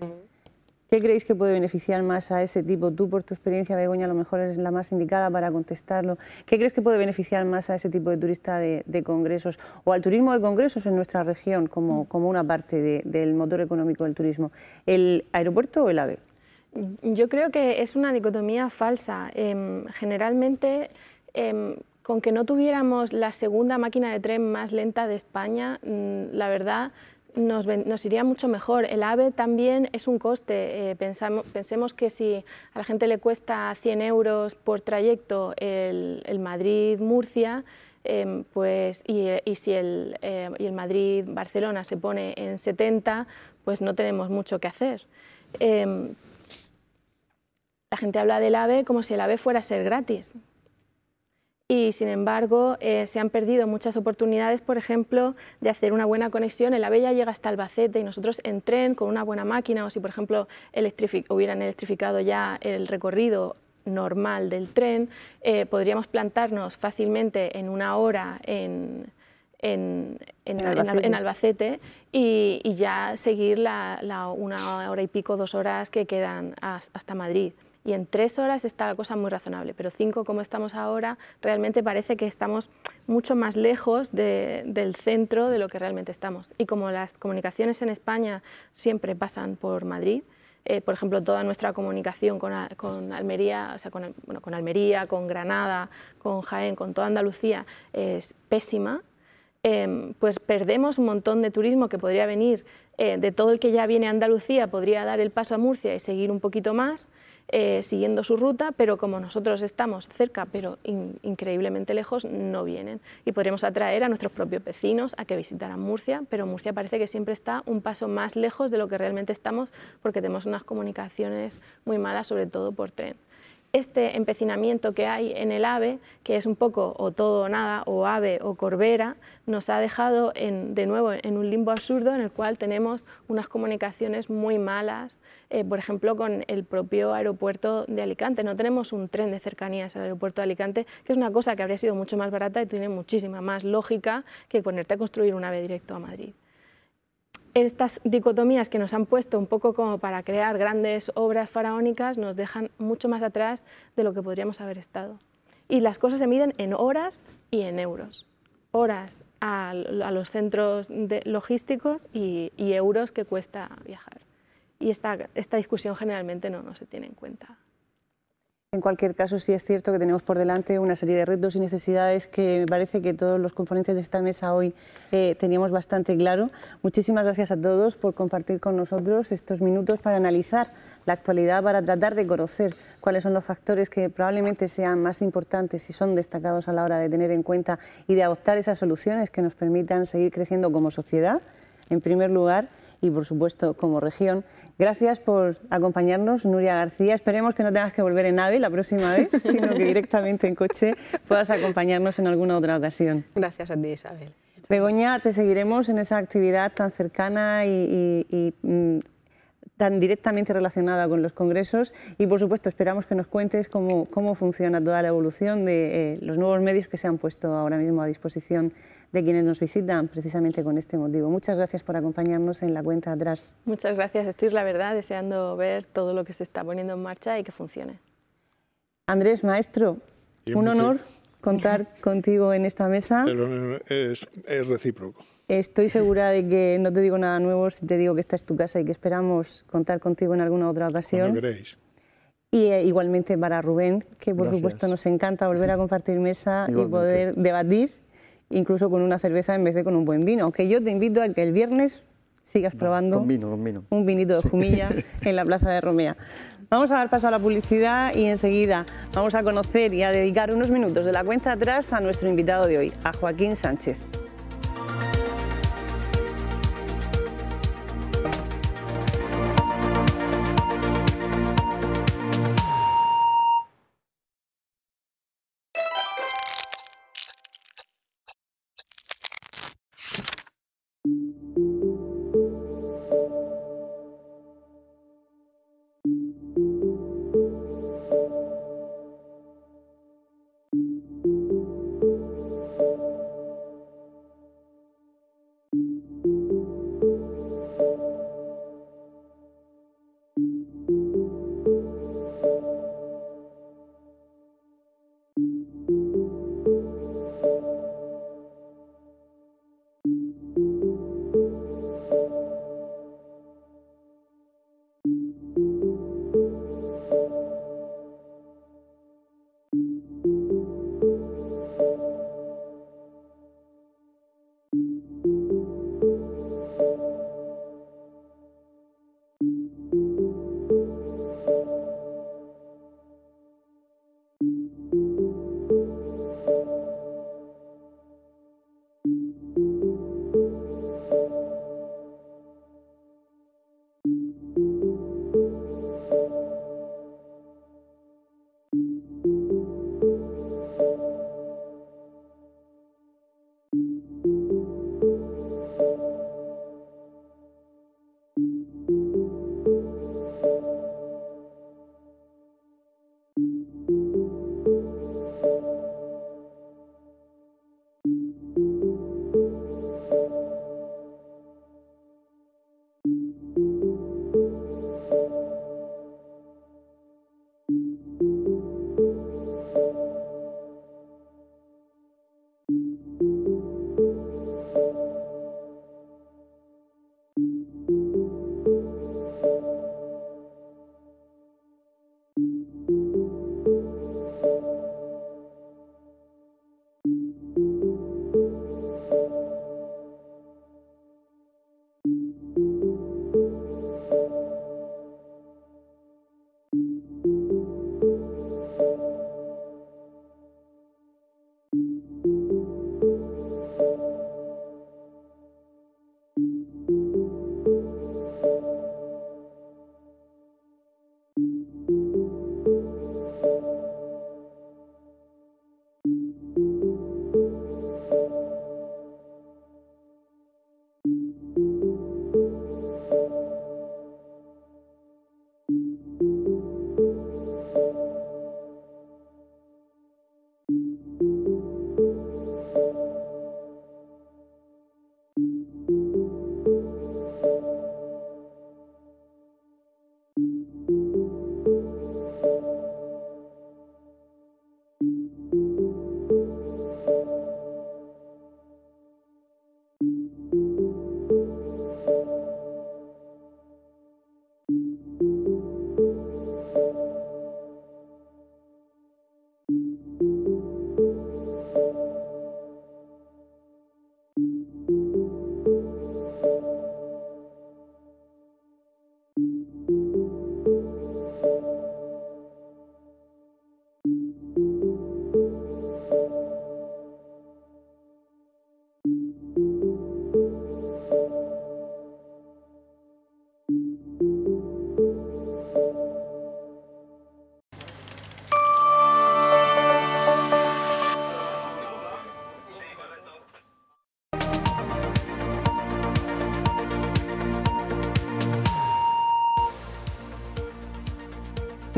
¿Qué creéis que puede beneficiar más a ese tipo? Tú, por tu experiencia, Begoña, a lo mejor es la más indicada para contestarlo. ¿Qué crees que puede beneficiar más a ese tipo de turista de, congresos o al turismo de congresos en nuestra región como, como una parte del motor económico del turismo? ¿El aeropuerto o el AVE? Yo creo que es una dicotomía falsa. Em, generalmente Em, con que no tuviéramos la segunda máquina de tren más lenta de España, mm, la verdad nos, iría mucho mejor. El AVE también es un coste. Eh, pensemos que si a la gente le cuesta 100 euros por trayecto el, Madrid-Murcia, em, pues, y, si el, eh, el Madrid-Barcelona se pone en 70, pues no tenemos mucho que hacer. Em, la gente habla del AVE como si el AVE fuera a ser gratis y sin embargo eh, se han perdido muchas oportunidades, por ejemplo, de hacer una buena conexión. El bella llega hasta Albacete y nosotros en tren con una buena máquina o si, por ejemplo, hubieran electrificado ya el recorrido normal del tren, eh, podríamos plantarnos fácilmente en una hora en, Albacete. y, ya seguir la, una hora y pico, dos horas que quedan hasta Madrid y en tres horas está la cosa muy razonable, pero cinco como estamos ahora, realmente parece que estamos mucho más lejos del centro de lo que realmente estamos. Y como las comunicaciones en España siempre pasan por Madrid, eh, por ejemplo, toda nuestra comunicación con, Almería, o sea, con, Almería, con Granada, con Jaén, con toda Andalucía, es pésima, em, pues perdemos un montón de turismo que podría venir, eh, de todo el que ya viene a Andalucía, podría dar el paso a Murcia y seguir un poquito más. Eh, siguiendo su ruta, pero como nosotros estamos cerca, pero increíblemente lejos, no vienen. Y podríamos atraer a nuestros propios vecinos a que visitaran Murcia, pero Murcia parece que siempre está un paso más lejos de lo que realmente estamos porque tenemos unas comunicaciones muy malas, sobre todo por tren este empecinamiento que hay en el ave, que es un poco o todo o nada, o ave o corbera, nos ha dejado de nuevo en un limbo absurdo en el cual tenemos unas comunicaciones muy malas, eh, por ejemplo, con el propio aeropuerto de Alicante. No tenemos un tren de cercanías al aeropuerto de Alicante, que es una cosa que habría sido mucho más barata y tiene muchísima más lógica que ponerte a construir un ave directo a Madrid estas dicotomías que nos han puesto un poco como para crear grandes obras faraónicas nos dejan mucho más atrás de lo que podríamos haber estado. Y las cosas se miden en horas y en euros. Horas a, los centros logísticos y, euros que cuesta viajar. Y esta, esta discusión generalmente no, no se tiene en cuenta. En cualquier caso, sí es cierto que tenemos por delante una serie de retos y necesidades que me parece que todos los componentes de esta mesa hoy eh, teníamos bastante claro. Muchísimas gracias a todos por compartir con nosotros estos minutos para analizar la actualidad, para tratar de conocer cuáles son los factores que probablemente sean más importantes y son destacados a la hora de tener en cuenta y de adoptar esas soluciones que nos permitan seguir creciendo como sociedad, en primer lugar y, por supuesto, como región. Gracias por acompañarnos, Nuria García. Esperemos que no tengas que volver en AVE la próxima vez, (laughs) sino que directamente en coche puedas acompañarnos en alguna otra ocasión. Gracias a ti, Isabel. Begoña, te seguiremos en esa actividad tan cercana y, y mm, tan directamente relacionada con los congresos y por supuesto esperamos que nos cuentes cómo, funciona toda la evolución de eh, los nuevos medios que se han puesto ahora mismo a disposición de quienes nos visitan precisamente con este motivo. Muchas gracias por acompañarnos en la cuenta atrás. Muchas gracias, estoy la verdad deseando ver todo lo que se está poniendo en marcha y que funcione. Andrés, maestro, un honor contar contigo en esta mesa. El es recíproco. Estoy segura de que no te digo nada nuevo si te digo que esta es tu casa y que esperamos contar contigo en alguna otra ocasión. queréis. Y eh, igualmente para Rubén, que por supuesto nos encanta volver a compartir mesa y poder debatir, incluso con una cerveza en vez de con un buen vino. Aunque yo te invito a que el viernes sigas probando vino, vino. un vinito de Jumilla (laughs) en la Plaza de Romea. Vamos a dar paso a la publicidad y enseguida vamos a conocer y a dedicar unos minutos de la cuenta atrás a nuestro invitado de hoy, a Joaquín Sánchez.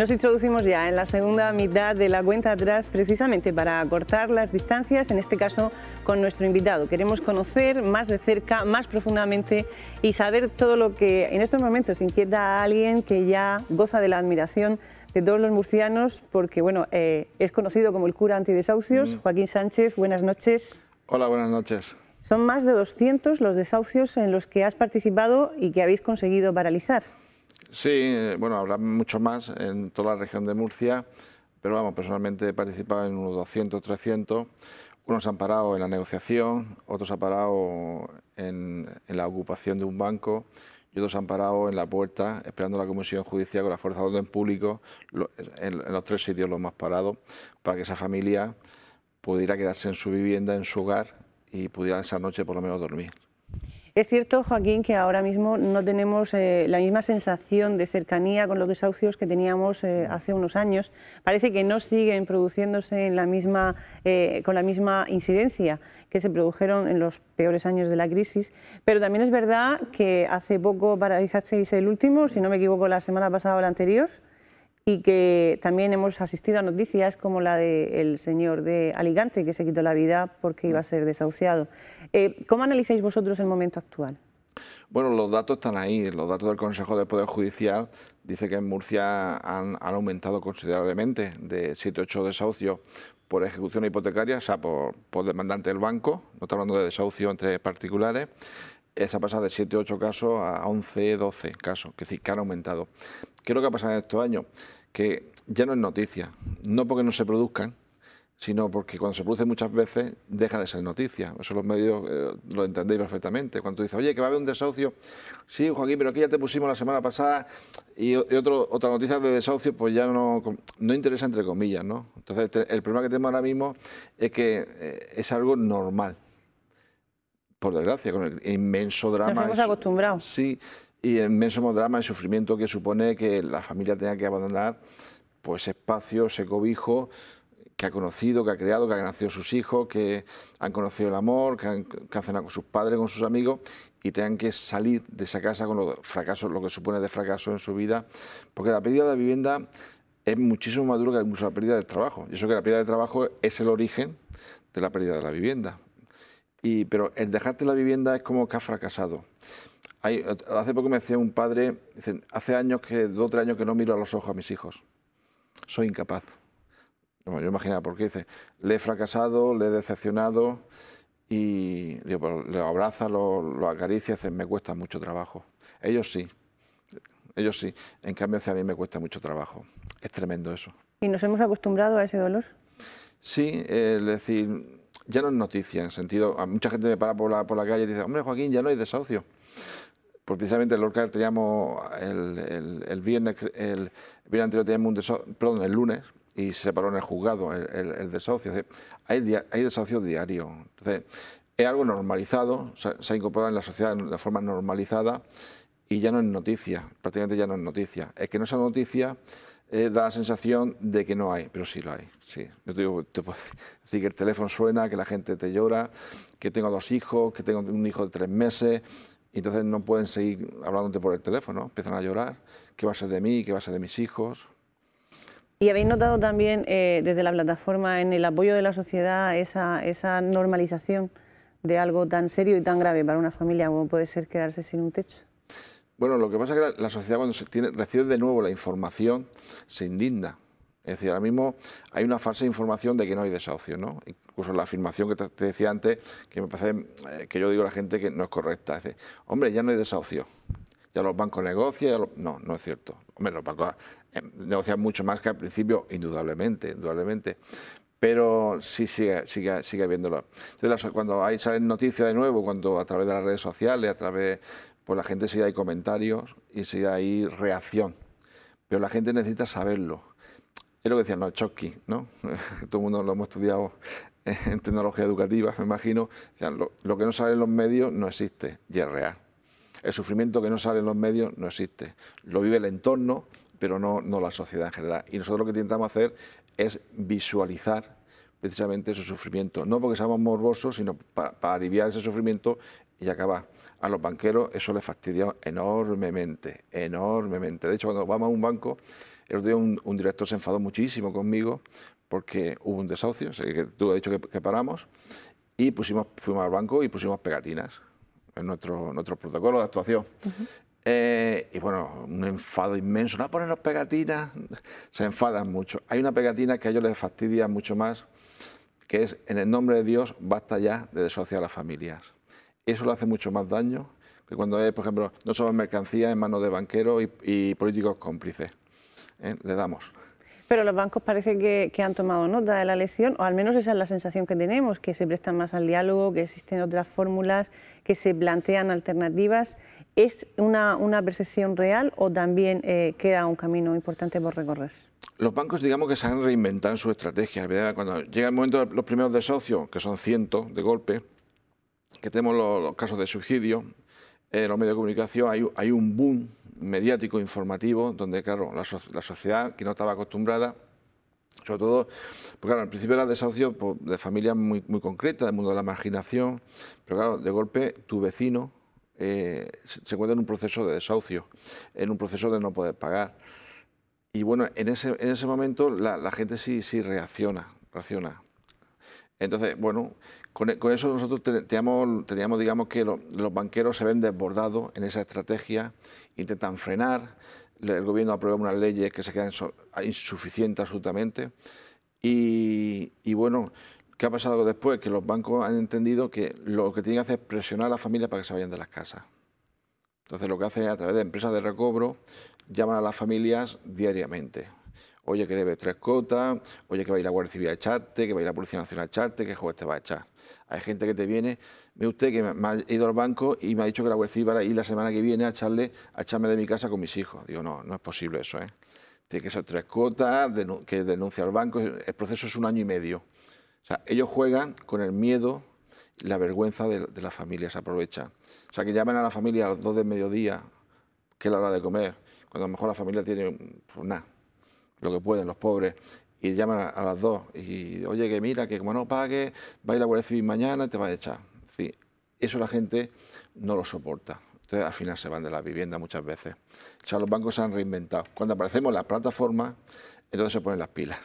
Nos introducimos ya en la segunda mitad de la cuenta atrás precisamente para acortar las distancias, en este caso con nuestro invitado. Queremos conocer más de cerca, más profundamente y saber todo lo que en estos momentos inquieta a alguien que ya goza de la admiración de todos los murcianos, porque bueno, eh, es conocido como el cura antidesahucios. Mm. Joaquín Sánchez, buenas noches. Hola, buenas noches. Son más de 200 los desahucios en los que has participado y que habéis conseguido paralizar. Sí, eh, bueno, habrá mucho más en toda la región de Murcia, pero vamos, personalmente he participado en unos 200, 300. Unos han parado en la negociación, otros han parado en, la ocupación de un banco y otros han parado en la puerta esperando la comisión judicial con la fuerza de orden público, en, los tres sitios los más parados, para que esa familia pudiera quedarse en su vivienda, en su hogar y pudiera esa noche por lo menos dormir. Es cierto, Joaquín, que ahora mismo no tenemos eh, la misma sensación de cercanía con los desahucios que teníamos eh, mm. hace unos años. Parece que no siguen produciéndose eh, con la misma incidencia que se produjeron en los peores años de la crisis. Pero también es verdad que hace poco paralizasteis el último, si no me equivoco, la semana pasada o la anterior y que también hemos asistido a noticias como la del señor de Alicante, que se quitó la vida porque iba a ser desahuciado. Eh, ¿Cómo analizáis vosotros el momento actual? Bueno, los datos están ahí. Los datos del Consejo de Poder Judicial dice que en Murcia han, aumentado considerablemente, de 7-8 desahucios por ejecución hipotecaria, o sea, por, demandante del banco, no está hablando de desahucio entre particulares, se ha pasado de 7, 8 casos a 11, 12 casos, que es que han aumentado. ¿Qué es lo que ha pasado en estos años? Que ya no es noticia, no porque no se produzcan, sino porque cuando se produce muchas veces deja de ser noticia. Eso los medios eh, lo entendéis perfectamente. Cuando tú dices, oye, que va a haber un desahucio, sí, Joaquín, pero aquí ya te pusimos la semana pasada y, otro, otra noticia de desahucio, pues ya no, no interesa entre comillas, ¿no? Entonces, el problema que tenemos ahora mismo es que eh, es algo normal por desgracia, con el inmenso drama. Nos hemos acostumbrado. Sí, y el inmenso drama y sufrimiento que supone que la familia tenga que abandonar pues espacio, ese cobijo que ha conocido, que ha creado, que han nacido sus hijos, que han conocido el amor, que han, con sus padres, con sus amigos, y tengan que salir de esa casa con los fracasos, lo que supone de fracaso en su vida, porque la pérdida de vivienda es muchísimo más duro que la pérdida del trabajo. Y eso que la pérdida del trabajo es el origen de la pérdida de la vivienda pero el dejarte la vivienda es como que has fracasado. hace poco me decía un padre, hace años que, dos tres años que no miro a los ojos a mis hijos. Soy incapaz. yo imaginaba por qué dice, le he fracasado, le he decepcionado y digo, lo abraza, lo, acaricia, me cuesta mucho trabajo. Ellos sí, ellos sí. En cambio, a mí me cuesta mucho trabajo. Es tremendo eso. ¿Y nos hemos acostumbrado a ese dolor? Sí, es eh, decir, ya no es noticia, en sentido, mucha gente me para por la, calle y dice, hombre Joaquín, ya no hay desahucio. Pues precisamente el el, el, viernes, anterior teníamos un desahucio, perdón, el lunes, y se paró en el juzgado el, desahucio. hay, dia, desahucio diario. Entonces, es algo normalizado, se, ha incorporado en la sociedad de forma normalizada y ya no es noticia, prácticamente ya no es noticia. Es que no es noticia eh, da la sensación de que no hay, pero sí lo hay. Sí. Yo te, digo, te puedo (laughs) decir que el teléfono suena, que la gente te llora, que tengo dos hijos, que tengo un hijo de tres meses, y entonces no pueden seguir hablándote por el teléfono, empiezan a llorar, qué va a ser de mí, qué va a ser de mis hijos. ¿Y habéis notado también eh, desde la plataforma en el apoyo de la sociedad esa, esa normalización de algo tan serio y tan grave para una familia como puede ser quedarse sin un techo? Bueno, lo que pasa es que la, sociedad cuando se recibe de nuevo la información se indigna. Es decir, ahora mismo hay una falsa información de que no hay desahucio, ¿no? Incluso la afirmación que te, decía antes, que me parece eh, que yo digo a la gente que no es correcta. Es decir, hombre, ya no hay desahucio. Ya los bancos negocian, no, no es cierto. Hombre, los bancos eh, negocian mucho más que al principio, indudablemente, indudablemente pero sí sigue, sigue, sigue viéndolo. Entonces, cuando ahí salen noticias de nuevo, cuando a través de las redes sociales, a través pues la gente si hay comentarios y si hay reacción. Pero la gente necesita saberlo. Es lo que decían los ¿no? (laughs) Todo el mundo lo hemos estudiado en tecnología educativa, me imagino. Decían, lo, que no sale en los medios no existe, y es real. El sufrimiento que no sale en los medios no existe. Lo vive el entorno, pero no, no la sociedad en general. Y nosotros lo que intentamos hacer es visualizar precisamente ese sufrimiento. No porque seamos morbosos, sino para, aliviar ese sufrimiento y acaba, A los banqueros eso les fastidia enormemente, enormemente. De hecho, cuando vamos a un banco, el otro día un, director se enfadó muchísimo conmigo porque hubo un desahucio, sé que tú dicho que, paramos, y pusimos, fuimos al banco y pusimos pegatinas en nuestro, nuestro protocolo de actuación. Eh, y bueno, un enfado inmenso, no ponen las pegatinas, (laughs) se enfadan mucho. Hay una pegatina que a ellos les fastidia mucho más, que es, en el nombre de Dios, basta ya de desociar a las familias eso le hace mucho más daño que cuando hay por ejemplo, no somos mercancía en manos de banqueros y, políticos cómplices. ¿eh? Le damos. Pero los bancos parece que, han tomado nota de la lección, o al menos esa es la sensación que tenemos, que se prestan más al diálogo, que existen otras fórmulas, que se plantean alternativas. ¿Es una, percepción real o también eh, queda un camino importante por recorrer? Los bancos, digamos que se han reinventado en su estrategia. Cuando llega el momento de los primeros de socio, que son cientos de golpe, que tenemos los, casos de suicidio, en eh, los medios de comunicación hay, un boom mediático, informativo, donde, claro, la, sociedad que no estaba acostumbrada, sobre todo, porque claro, al principio era desahucio pues, de familias muy, muy concretas, del mundo de la marginación, pero claro, de golpe tu vecino eh, se encuentra en un proceso de desahucio, en un proceso de no poder pagar. Y bueno, en ese, en ese momento la, gente sí, sí reacciona, reacciona. Entonces, bueno, e, con, eso nosotros teníamos, digamos, que los banqueros se ven desbordados en esa estrategia, intentan frenar, el gobierno aprueba unas leyes que se quedan insuficientes absolutamente. Y, bueno, ¿qué ha pasado después? Que los bancos han entendido que lo que tienen que hacer es presionar a las familias para que se vayan de las casas. Entonces lo que hacen es a través de empresas de recobro, llaman a las familias diariamente. Oye, que debes tres cotas, oye, que va a ir la Guardia Civil a echarte, que va a ir la Policía Nacional a echarte, que juez te va a echar. Hay gente que te viene, ve usted que me ha ido al banco y me ha dicho que la voy iba a ir la semana que viene a, echarle, a echarme de mi casa con mis hijos. Digo, no, no es posible eso, ¿eh? Tiene que ser tres cuotas, que denuncia al banco. El proceso es un año y medio. O sea, ellos juegan con el miedo y la vergüenza de, la familia, se aprovecha. O sea, que llaman a la familia a las dos de mediodía, que es la hora de comer, cuando a lo mejor la familia tiene, pues nada, lo que pueden, los pobres, y llaman a, las dos y, oye, que mira, que como no pague, va a ir la Guardia Civil mañana y te va a echar. eso la gente no lo soporta. Entonces, al final se van de la vivienda muchas veces. O sea, los bancos se han reinventado. Cuando aparecemos las plataformas, entonces se ponen las pilas.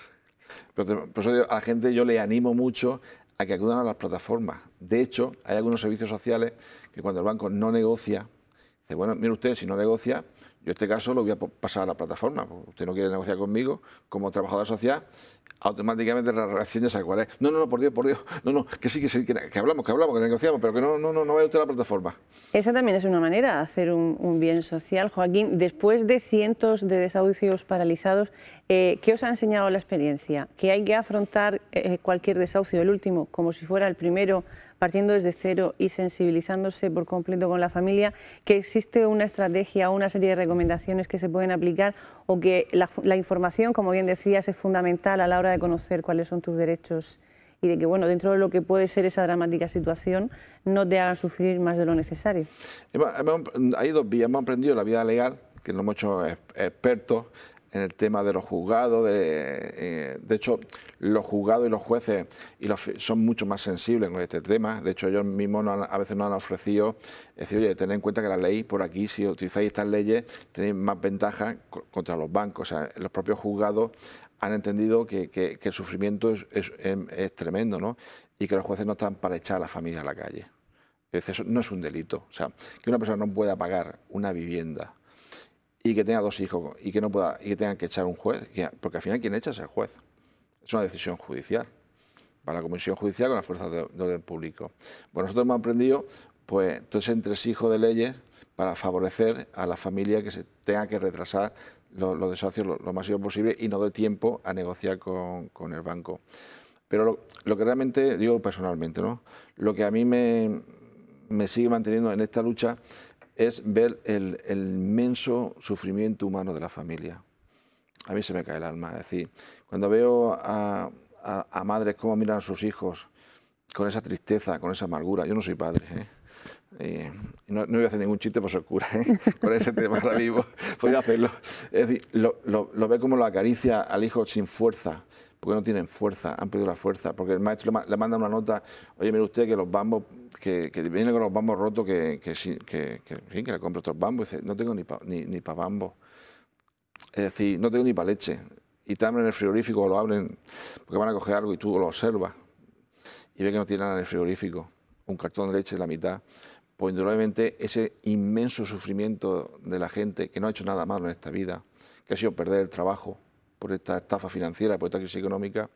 por eso a la gente yo le animo mucho a que acudan a las plataformas. De hecho, hay algunos servicios sociales que cuando el banco no negocia, dice, bueno, mire usted, si no negocia, yo este caso lo voy a pasar a la plataforma. Usted no quiere negociar conmigo como trabajador social, automáticamente la reacción ya sabe cuál es. No, no, no, por Dios, por Dios. No, no, que sí, que sí, que, hablamos, que hablamos, que negociamos, pero que no, no, no, vaya usted a la plataforma. Esa también es una manera de hacer un, un bien social, Joaquín. Después de cientos de desahucios paralizados, eh, ¿Qué os ha enseñado la experiencia? Que hay que afrontar eh, eh, cualquier desahucio, el último, como si fuera el primero, partiendo desde cero y sensibilizándose por completo con la familia, que existe una estrategia o una serie de recomendaciones que se pueden aplicar o que la, información, como bien decías, es fundamental a la hora de conocer cuáles son tus derechos y de que, bueno, dentro de lo que puede ser esa dramática situación, no te hagan sufrir más de lo necesario. hay dos vías, hemos aprendido la vida legal, que no hemos hecho expertos, en el tema de los juzgados. Eh, de, hecho, los juzgados y los jueces y los, son mucho más sensibles en este tema. De hecho, ellos mismos a veces nos han ofrecido decir, oye, tened en cuenta que la ley por aquí, si utilizáis estas leyes, tenéis más ventaja contra los bancos. O sea, los propios juzgados han entendido que, el sufrimiento em, es, tremendo ¿no? y que los jueces no están para echar a la familia a la calle. Eso no es un delito. O sea, que una persona no pueda pagar una vivienda y que tenga dos hijos y que no pueda y que tengan que echar un juez, porque al final quien echa es el juez. Es una decisión judicial, para la Comisión Judicial con las fuerzas de, orden público. Bueno, nosotros hemos aprendido pues entonces entre hijos de leyes para favorecer a la familia que se tenga que retrasar los, lo desahucios lo, más posible y no dé tiempo a negociar con, el banco. Pero lo, que realmente, digo personalmente, ¿no? lo que a mí me, me sigue manteniendo en esta lucha es ver el, el, inmenso sufrimiento humano de la familia. A mí se me cae el alma. Es decir, cuando veo a, a, madres cómo miran a sus hijos con esa tristeza, con esa amargura, yo no soy padre. ¿eh? no, voy a hacer ningún chiste por ser cura, ¿eh? (laughs) ese tema ahora vivo, (laughs) podría hacerlo. Es decir, lo, lo, ve como lo acaricia al hijo sin fuerza, porque no tienen fuerza, han perdido la fuerza, porque el maestro le, le manda una nota, oye, mire usted que los bambos que, viene con los bambos rotos, que, que, que, que, que le compro otros bambos y dice, no tengo ni para ni, ni pa bambos. Es decir, no tengo ni para leche. Y te abren el frigorífico o lo abren porque van a coger algo y tú lo observas y ve que no tiene nada en el frigorífico, un cartón de leche en la mitad, pues indudablemente ese inmenso sufrimiento de la gente que no ha hecho nada malo en esta vida, que ha sido perder el trabajo por esta estafa financiera, por esta crisis económica,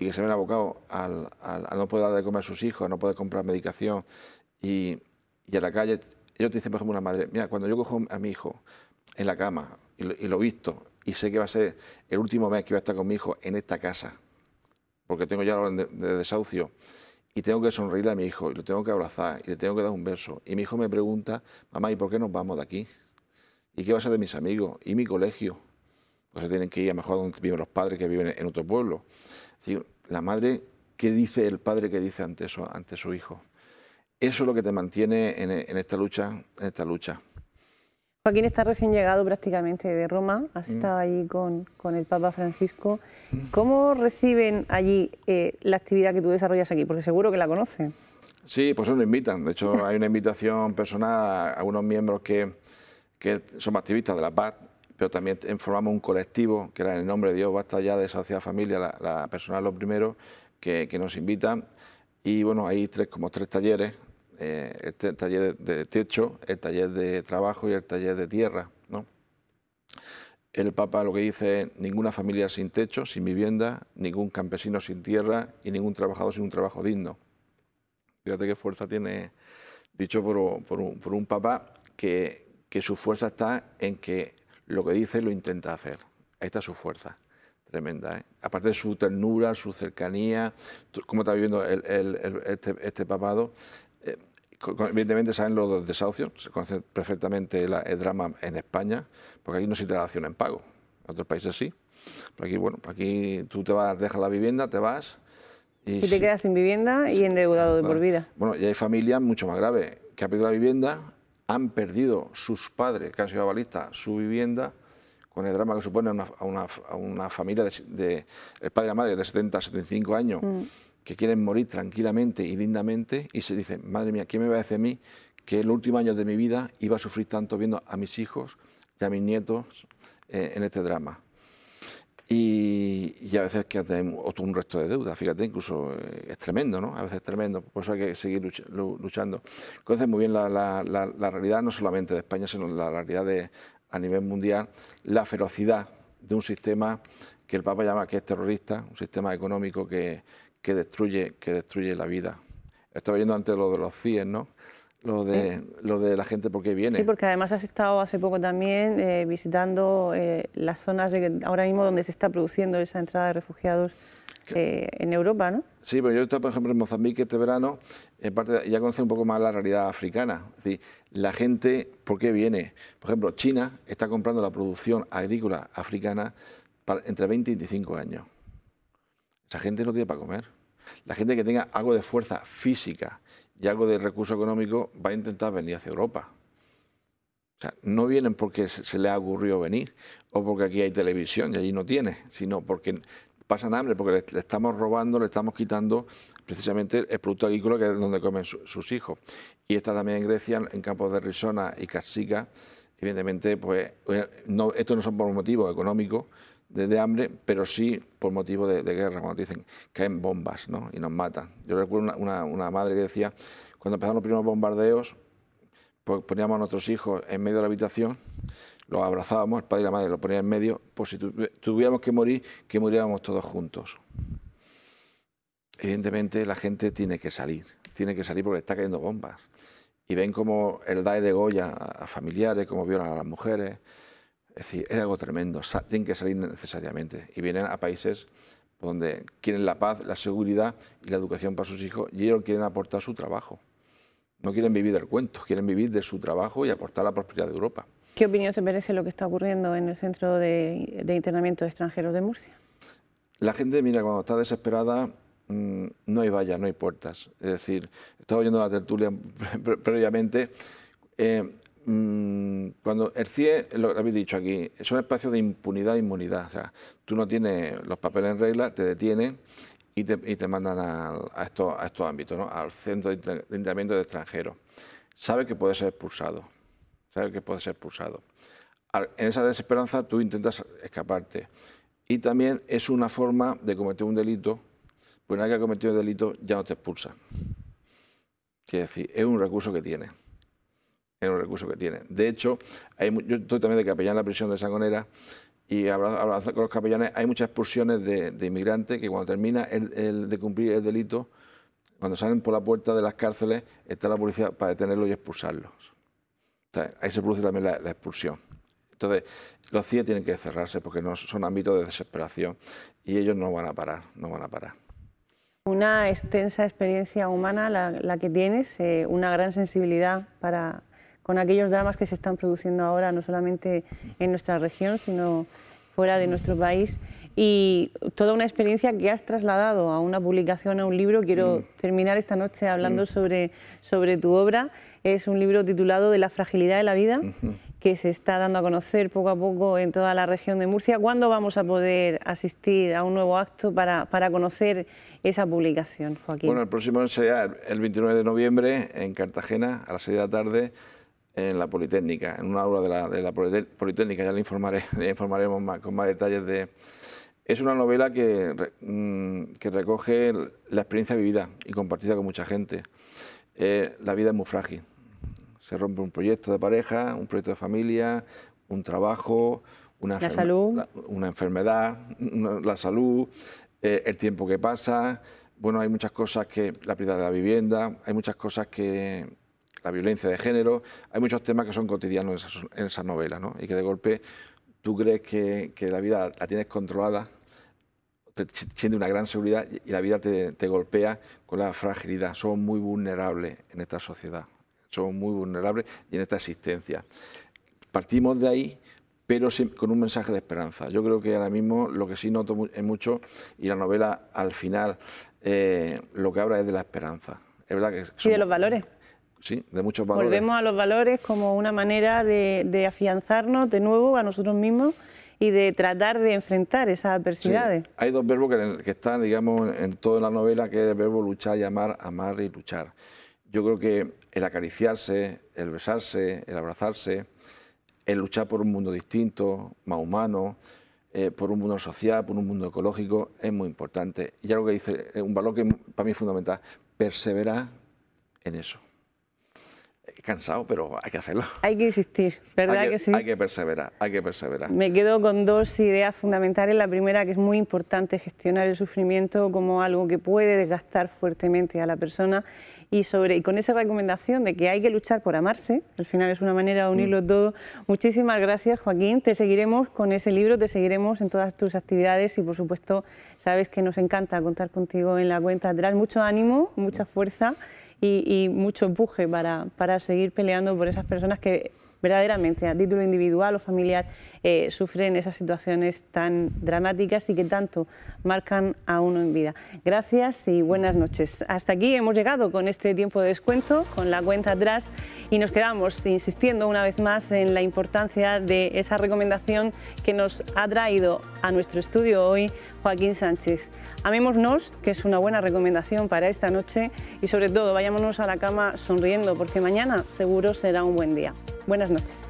y que se ven abocados al, a no poder dar de comer a sus hijos, a no poder comprar medicación y, a la calle. Ellos te dicen, por ejemplo, una madre, mira, cuando yo cojo a mi hijo en la cama y lo, he visto y sé que va a ser el último mes que va a estar con mi hijo en esta casa, porque tengo ya la orden de, desahucio, y tengo que sonreírle a mi hijo, y lo tengo que abrazar, y le tengo que dar un beso. Y mi hijo me pregunta, mamá, ¿y por qué nos vamos de aquí? ¿Y qué va a ser de mis amigos? ¿Y mi colegio? Pues se tienen que ir a mejor donde viven los padres que viven en otro pueblo la madre, ¿qué dice el padre que dice ante su, ante su hijo? Eso es lo que te mantiene en, esta lucha, en esta lucha. Joaquín está recién llegado prácticamente de Roma, has mm. estado allí con, el Papa Francisco. Mm. ¿Cómo reciben allí eh, la actividad que tú desarrollas aquí? Porque seguro que la conocen. Sí, pues lo invitan. De hecho, hay una invitación personal a unos miembros que, que activistas de la paz pero también formamos un colectivo, que era en el nombre de Dios, basta ya de sociedad familia, la, persona personal lo primero, que, nos invitan. Y bueno, hay tres, como tres talleres, eh, este el, taller de techo, el taller de trabajo y el taller de tierra. El Papa lo que dice es ninguna familia sin techo, sin vivienda, ningún campesino sin tierra y ningún trabajador sin un trabajo digno. Fíjate qué fuerza tiene, dicho por, un, Papa, papá, que, que su fuerza está en que lo que dice lo intenta hacer. Ahí está su fuerza tremenda. ¿eh? Aparte de su ternura, su cercanía, cómo está viviendo este, este, papado. Eh, evidentemente saben los desahucios, se conoce perfectamente el drama en España, porque aquí no se la en pago, en otros países sí. Pero aquí, bueno, aquí tú te vas, dejas la vivienda, te vas. Y, te quedas sin vivienda y endeudado de por vida. Bueno, y hay familias mucho más graves que ha perdido la vivienda han perdido sus padres, que han sido avalistas, su vivienda, con el drama que supone a una, familia de, el padre y la madre de 70, 75 años, mm. que quieren morir tranquilamente y dignamente, y se dicen, madre mía, ¿qué me va a decir a mí que en los últimos años de mi vida iba a sufrir tanto viendo a mis hijos y a mis nietos eh, en este drama? Y, a veces que tenemos un resto de deuda, fíjate, incluso eh, es tremendo, ¿no? A veces es tremendo, por eso hay que seguir luchando. Conoces muy bien la, la, realidad, no solamente de España, sino la realidad de, a nivel mundial, la ferocidad de un sistema que el Papa llama que es terrorista, un sistema económico que, que destruye, que destruye la vida. Estaba yendo antes lo de los CIES, ¿no? Lo de, ¿Eh? lo de la gente por qué viene. Sí, porque además has estado hace poco también eh, visitando eh, las zonas de, ahora mismo donde se está produciendo esa entrada de refugiados en Europa, ¿no? Sí, pero yo he estado, por ejemplo, en Mozambique este verano, en parte ya conocí un poco más la realidad africana. Es decir, la gente, ¿por qué viene? Por ejemplo, China está comprando la producción agrícola africana entre 20 y 25 años. Esa gente no tiene para comer. La gente que tenga algo de fuerza física y algo de recurso económico va a intentar venir hacia Europa. O sea, no vienen porque se les ha ocurrido venir o porque aquí hay televisión y allí no tiene, sino porque pasan hambre, porque le, estamos robando, le estamos quitando precisamente el producto agrícola que es donde comen sus hijos. Y está también en Grecia, en campos de Rizona y Casica, evidentemente, pues eh, no, estos no son por motivos económicos, de, hambre, pero sí por motivo de, guerra, cuando dicen caen bombas ¿no? y nos matan. Yo recuerdo una, una, madre que decía, cuando empezaron los primeros bombardeos, pues poníamos a nuestros hijos en medio de la habitación, los abrazábamos, el padre y la madre los ponían en medio, por pues si tuviéramos que morir, que muriéramos todos juntos. Evidentemente la gente tiene que salir, tiene que salir porque está cayendo bombas. Y ven como el DAE de Goya a familiares, cómo violan a las mujeres, es decir, es algo tremendo, tienen que salir necesariamente y vienen a países donde quieren la paz, la seguridad y la educación para sus hijos y ellos quieren aportar su trabajo. No quieren vivir del cuento, quieren vivir de su trabajo y aportar la prosperidad de Europa. ¿Qué opinión se merece lo que está ocurriendo en el centro de, internamiento de extranjeros de Murcia? La gente, mira, cuando está desesperada, mm, no hay vallas, no hay puertas. Es decir, estaba oyendo la tertulia (laughs) previamente. Eh, Mm, cuando el CIE, lo habéis dicho aquí, es un espacio de impunidad e inmunidad. O sea, tú no tienes los papeles en regla, te detienen y te, mandan a, estos, ámbitos, ¿no? al centro de internamiento de extranjeros. sabes que puede ser expulsado. Sabe que puede ser expulsado. En esa desesperanza tú intentas escaparte. Y también es una forma de cometer un delito, pues una vez que ha cometido el delito ya no te expulsa. Quiere decir, es un recurso que tiene en los recurso que tiene De hecho, hay, yo estoy también de capellán en la prisión de Sangonera y hablando con los capellanes, hay muchas expulsiones de, inmigrantes que cuando termina el, de cumplir el delito, cuando salen por la puerta de las cárceles, está la policía para detenerlos y expulsarlos. ahí se produce también la, expulsión. Entonces, los CIE tienen que cerrarse porque no, son ámbitos de desesperación y ellos no van a parar, no van a parar. Una extensa experiencia humana la, que tienes, eh, una gran sensibilidad para con aquellos dramas que se están produciendo ahora, no solamente en nuestra región, sino fuera de nuestro país. Y toda una experiencia que has trasladado a una publicación, a un libro. Quiero mm. terminar esta noche hablando mm. sobre, sobre tu obra. Es un libro titulado De la fragilidad de la vida, que se está dando a conocer poco a poco en toda la región de Murcia. ¿Cuándo vamos a poder asistir a un nuevo acto para, para conocer esa publicación, Joaquín? Bueno, el próximo será el 29 de noviembre en Cartagena, a las 6 de la tarde en la Politécnica, en una aula de la, Politécnica, ya le, informaré, (laughs) informaremos con más detalles de... Es una novela que, mm, que recoge la experiencia vivida y compartida con mucha gente. Eh, la vida es muy frágil. Se rompe un proyecto de pareja, un proyecto de familia, un trabajo, una, salud. una enfermedad, mm, la salud, eh, el tiempo que pasa. Bueno, hay muchas cosas que, la pérdida de la vivienda, hay muchas cosas que, la violencia de género. Hay muchos temas que son cotidianos en esa novela ¿no? Y que de golpe tú crees que, la vida la tienes controlada, te una gran seguridad y la vida te, golpea con la fragilidad. Somos muy vulnerables en esta sociedad, somos muy vulnerables y en esta existencia. Partimos de ahí pero con un mensaje de esperanza. Yo creo que ahora mismo lo que sí noto es mucho, y la novela al final eh, lo que habla es de la esperanza. Es verdad que... de los valores. Sí, de muchos valores. Volvemos a los valores como una manera de, afianzarnos de nuevo a nosotros mismos y de tratar de enfrentar esas adversidades. hay dos verbos que, están, digamos, en toda la novela, que es el verbo luchar y amar, amar y luchar. Yo creo que el acariciarse, el besarse, el abrazarse, el luchar por un mundo distinto, más humano, eh, por un mundo social, por un mundo ecológico, es muy importante. Y algo que dice, eh, un valor que para mí es fundamental, perseverar en eso cansado, pero hay que hacerlo. Hay que insistir, ¿verdad hay que, sí? Hay que perseverar, hay que perseverar. Me quedo con dos ideas fundamentales. La primera, que es muy importante gestionar el sufrimiento como algo que puede desgastar fuertemente a la persona. Y, sobre, y con esa recomendación de que hay que luchar por amarse, al final es una manera de unirlo mm. todo. Muchísimas gracias, Joaquín. Te seguiremos con ese libro, te seguiremos en todas tus actividades y, por supuesto, sabes que nos encanta contar contigo en la cuenta atrás. Mucho ánimo, mucha fuerza y, mucho empuje para, seguir peleando por esas personas que verdaderamente a título individual o familiar eh, sufren esas situaciones tan dramáticas y que tanto marcan a uno en vida. Gracias y buenas noches. Hasta aquí hemos llegado con este tiempo de descuento, con la cuenta atrás y nos quedamos insistiendo una vez más en la importancia de esa recomendación que nos ha traído a nuestro estudio hoy Joaquín Sánchez. Amémonos, que es una buena recomendación para esta noche y sobre todo vayámonos a la cama sonriendo porque mañana seguro será un buen día. Buenas noches.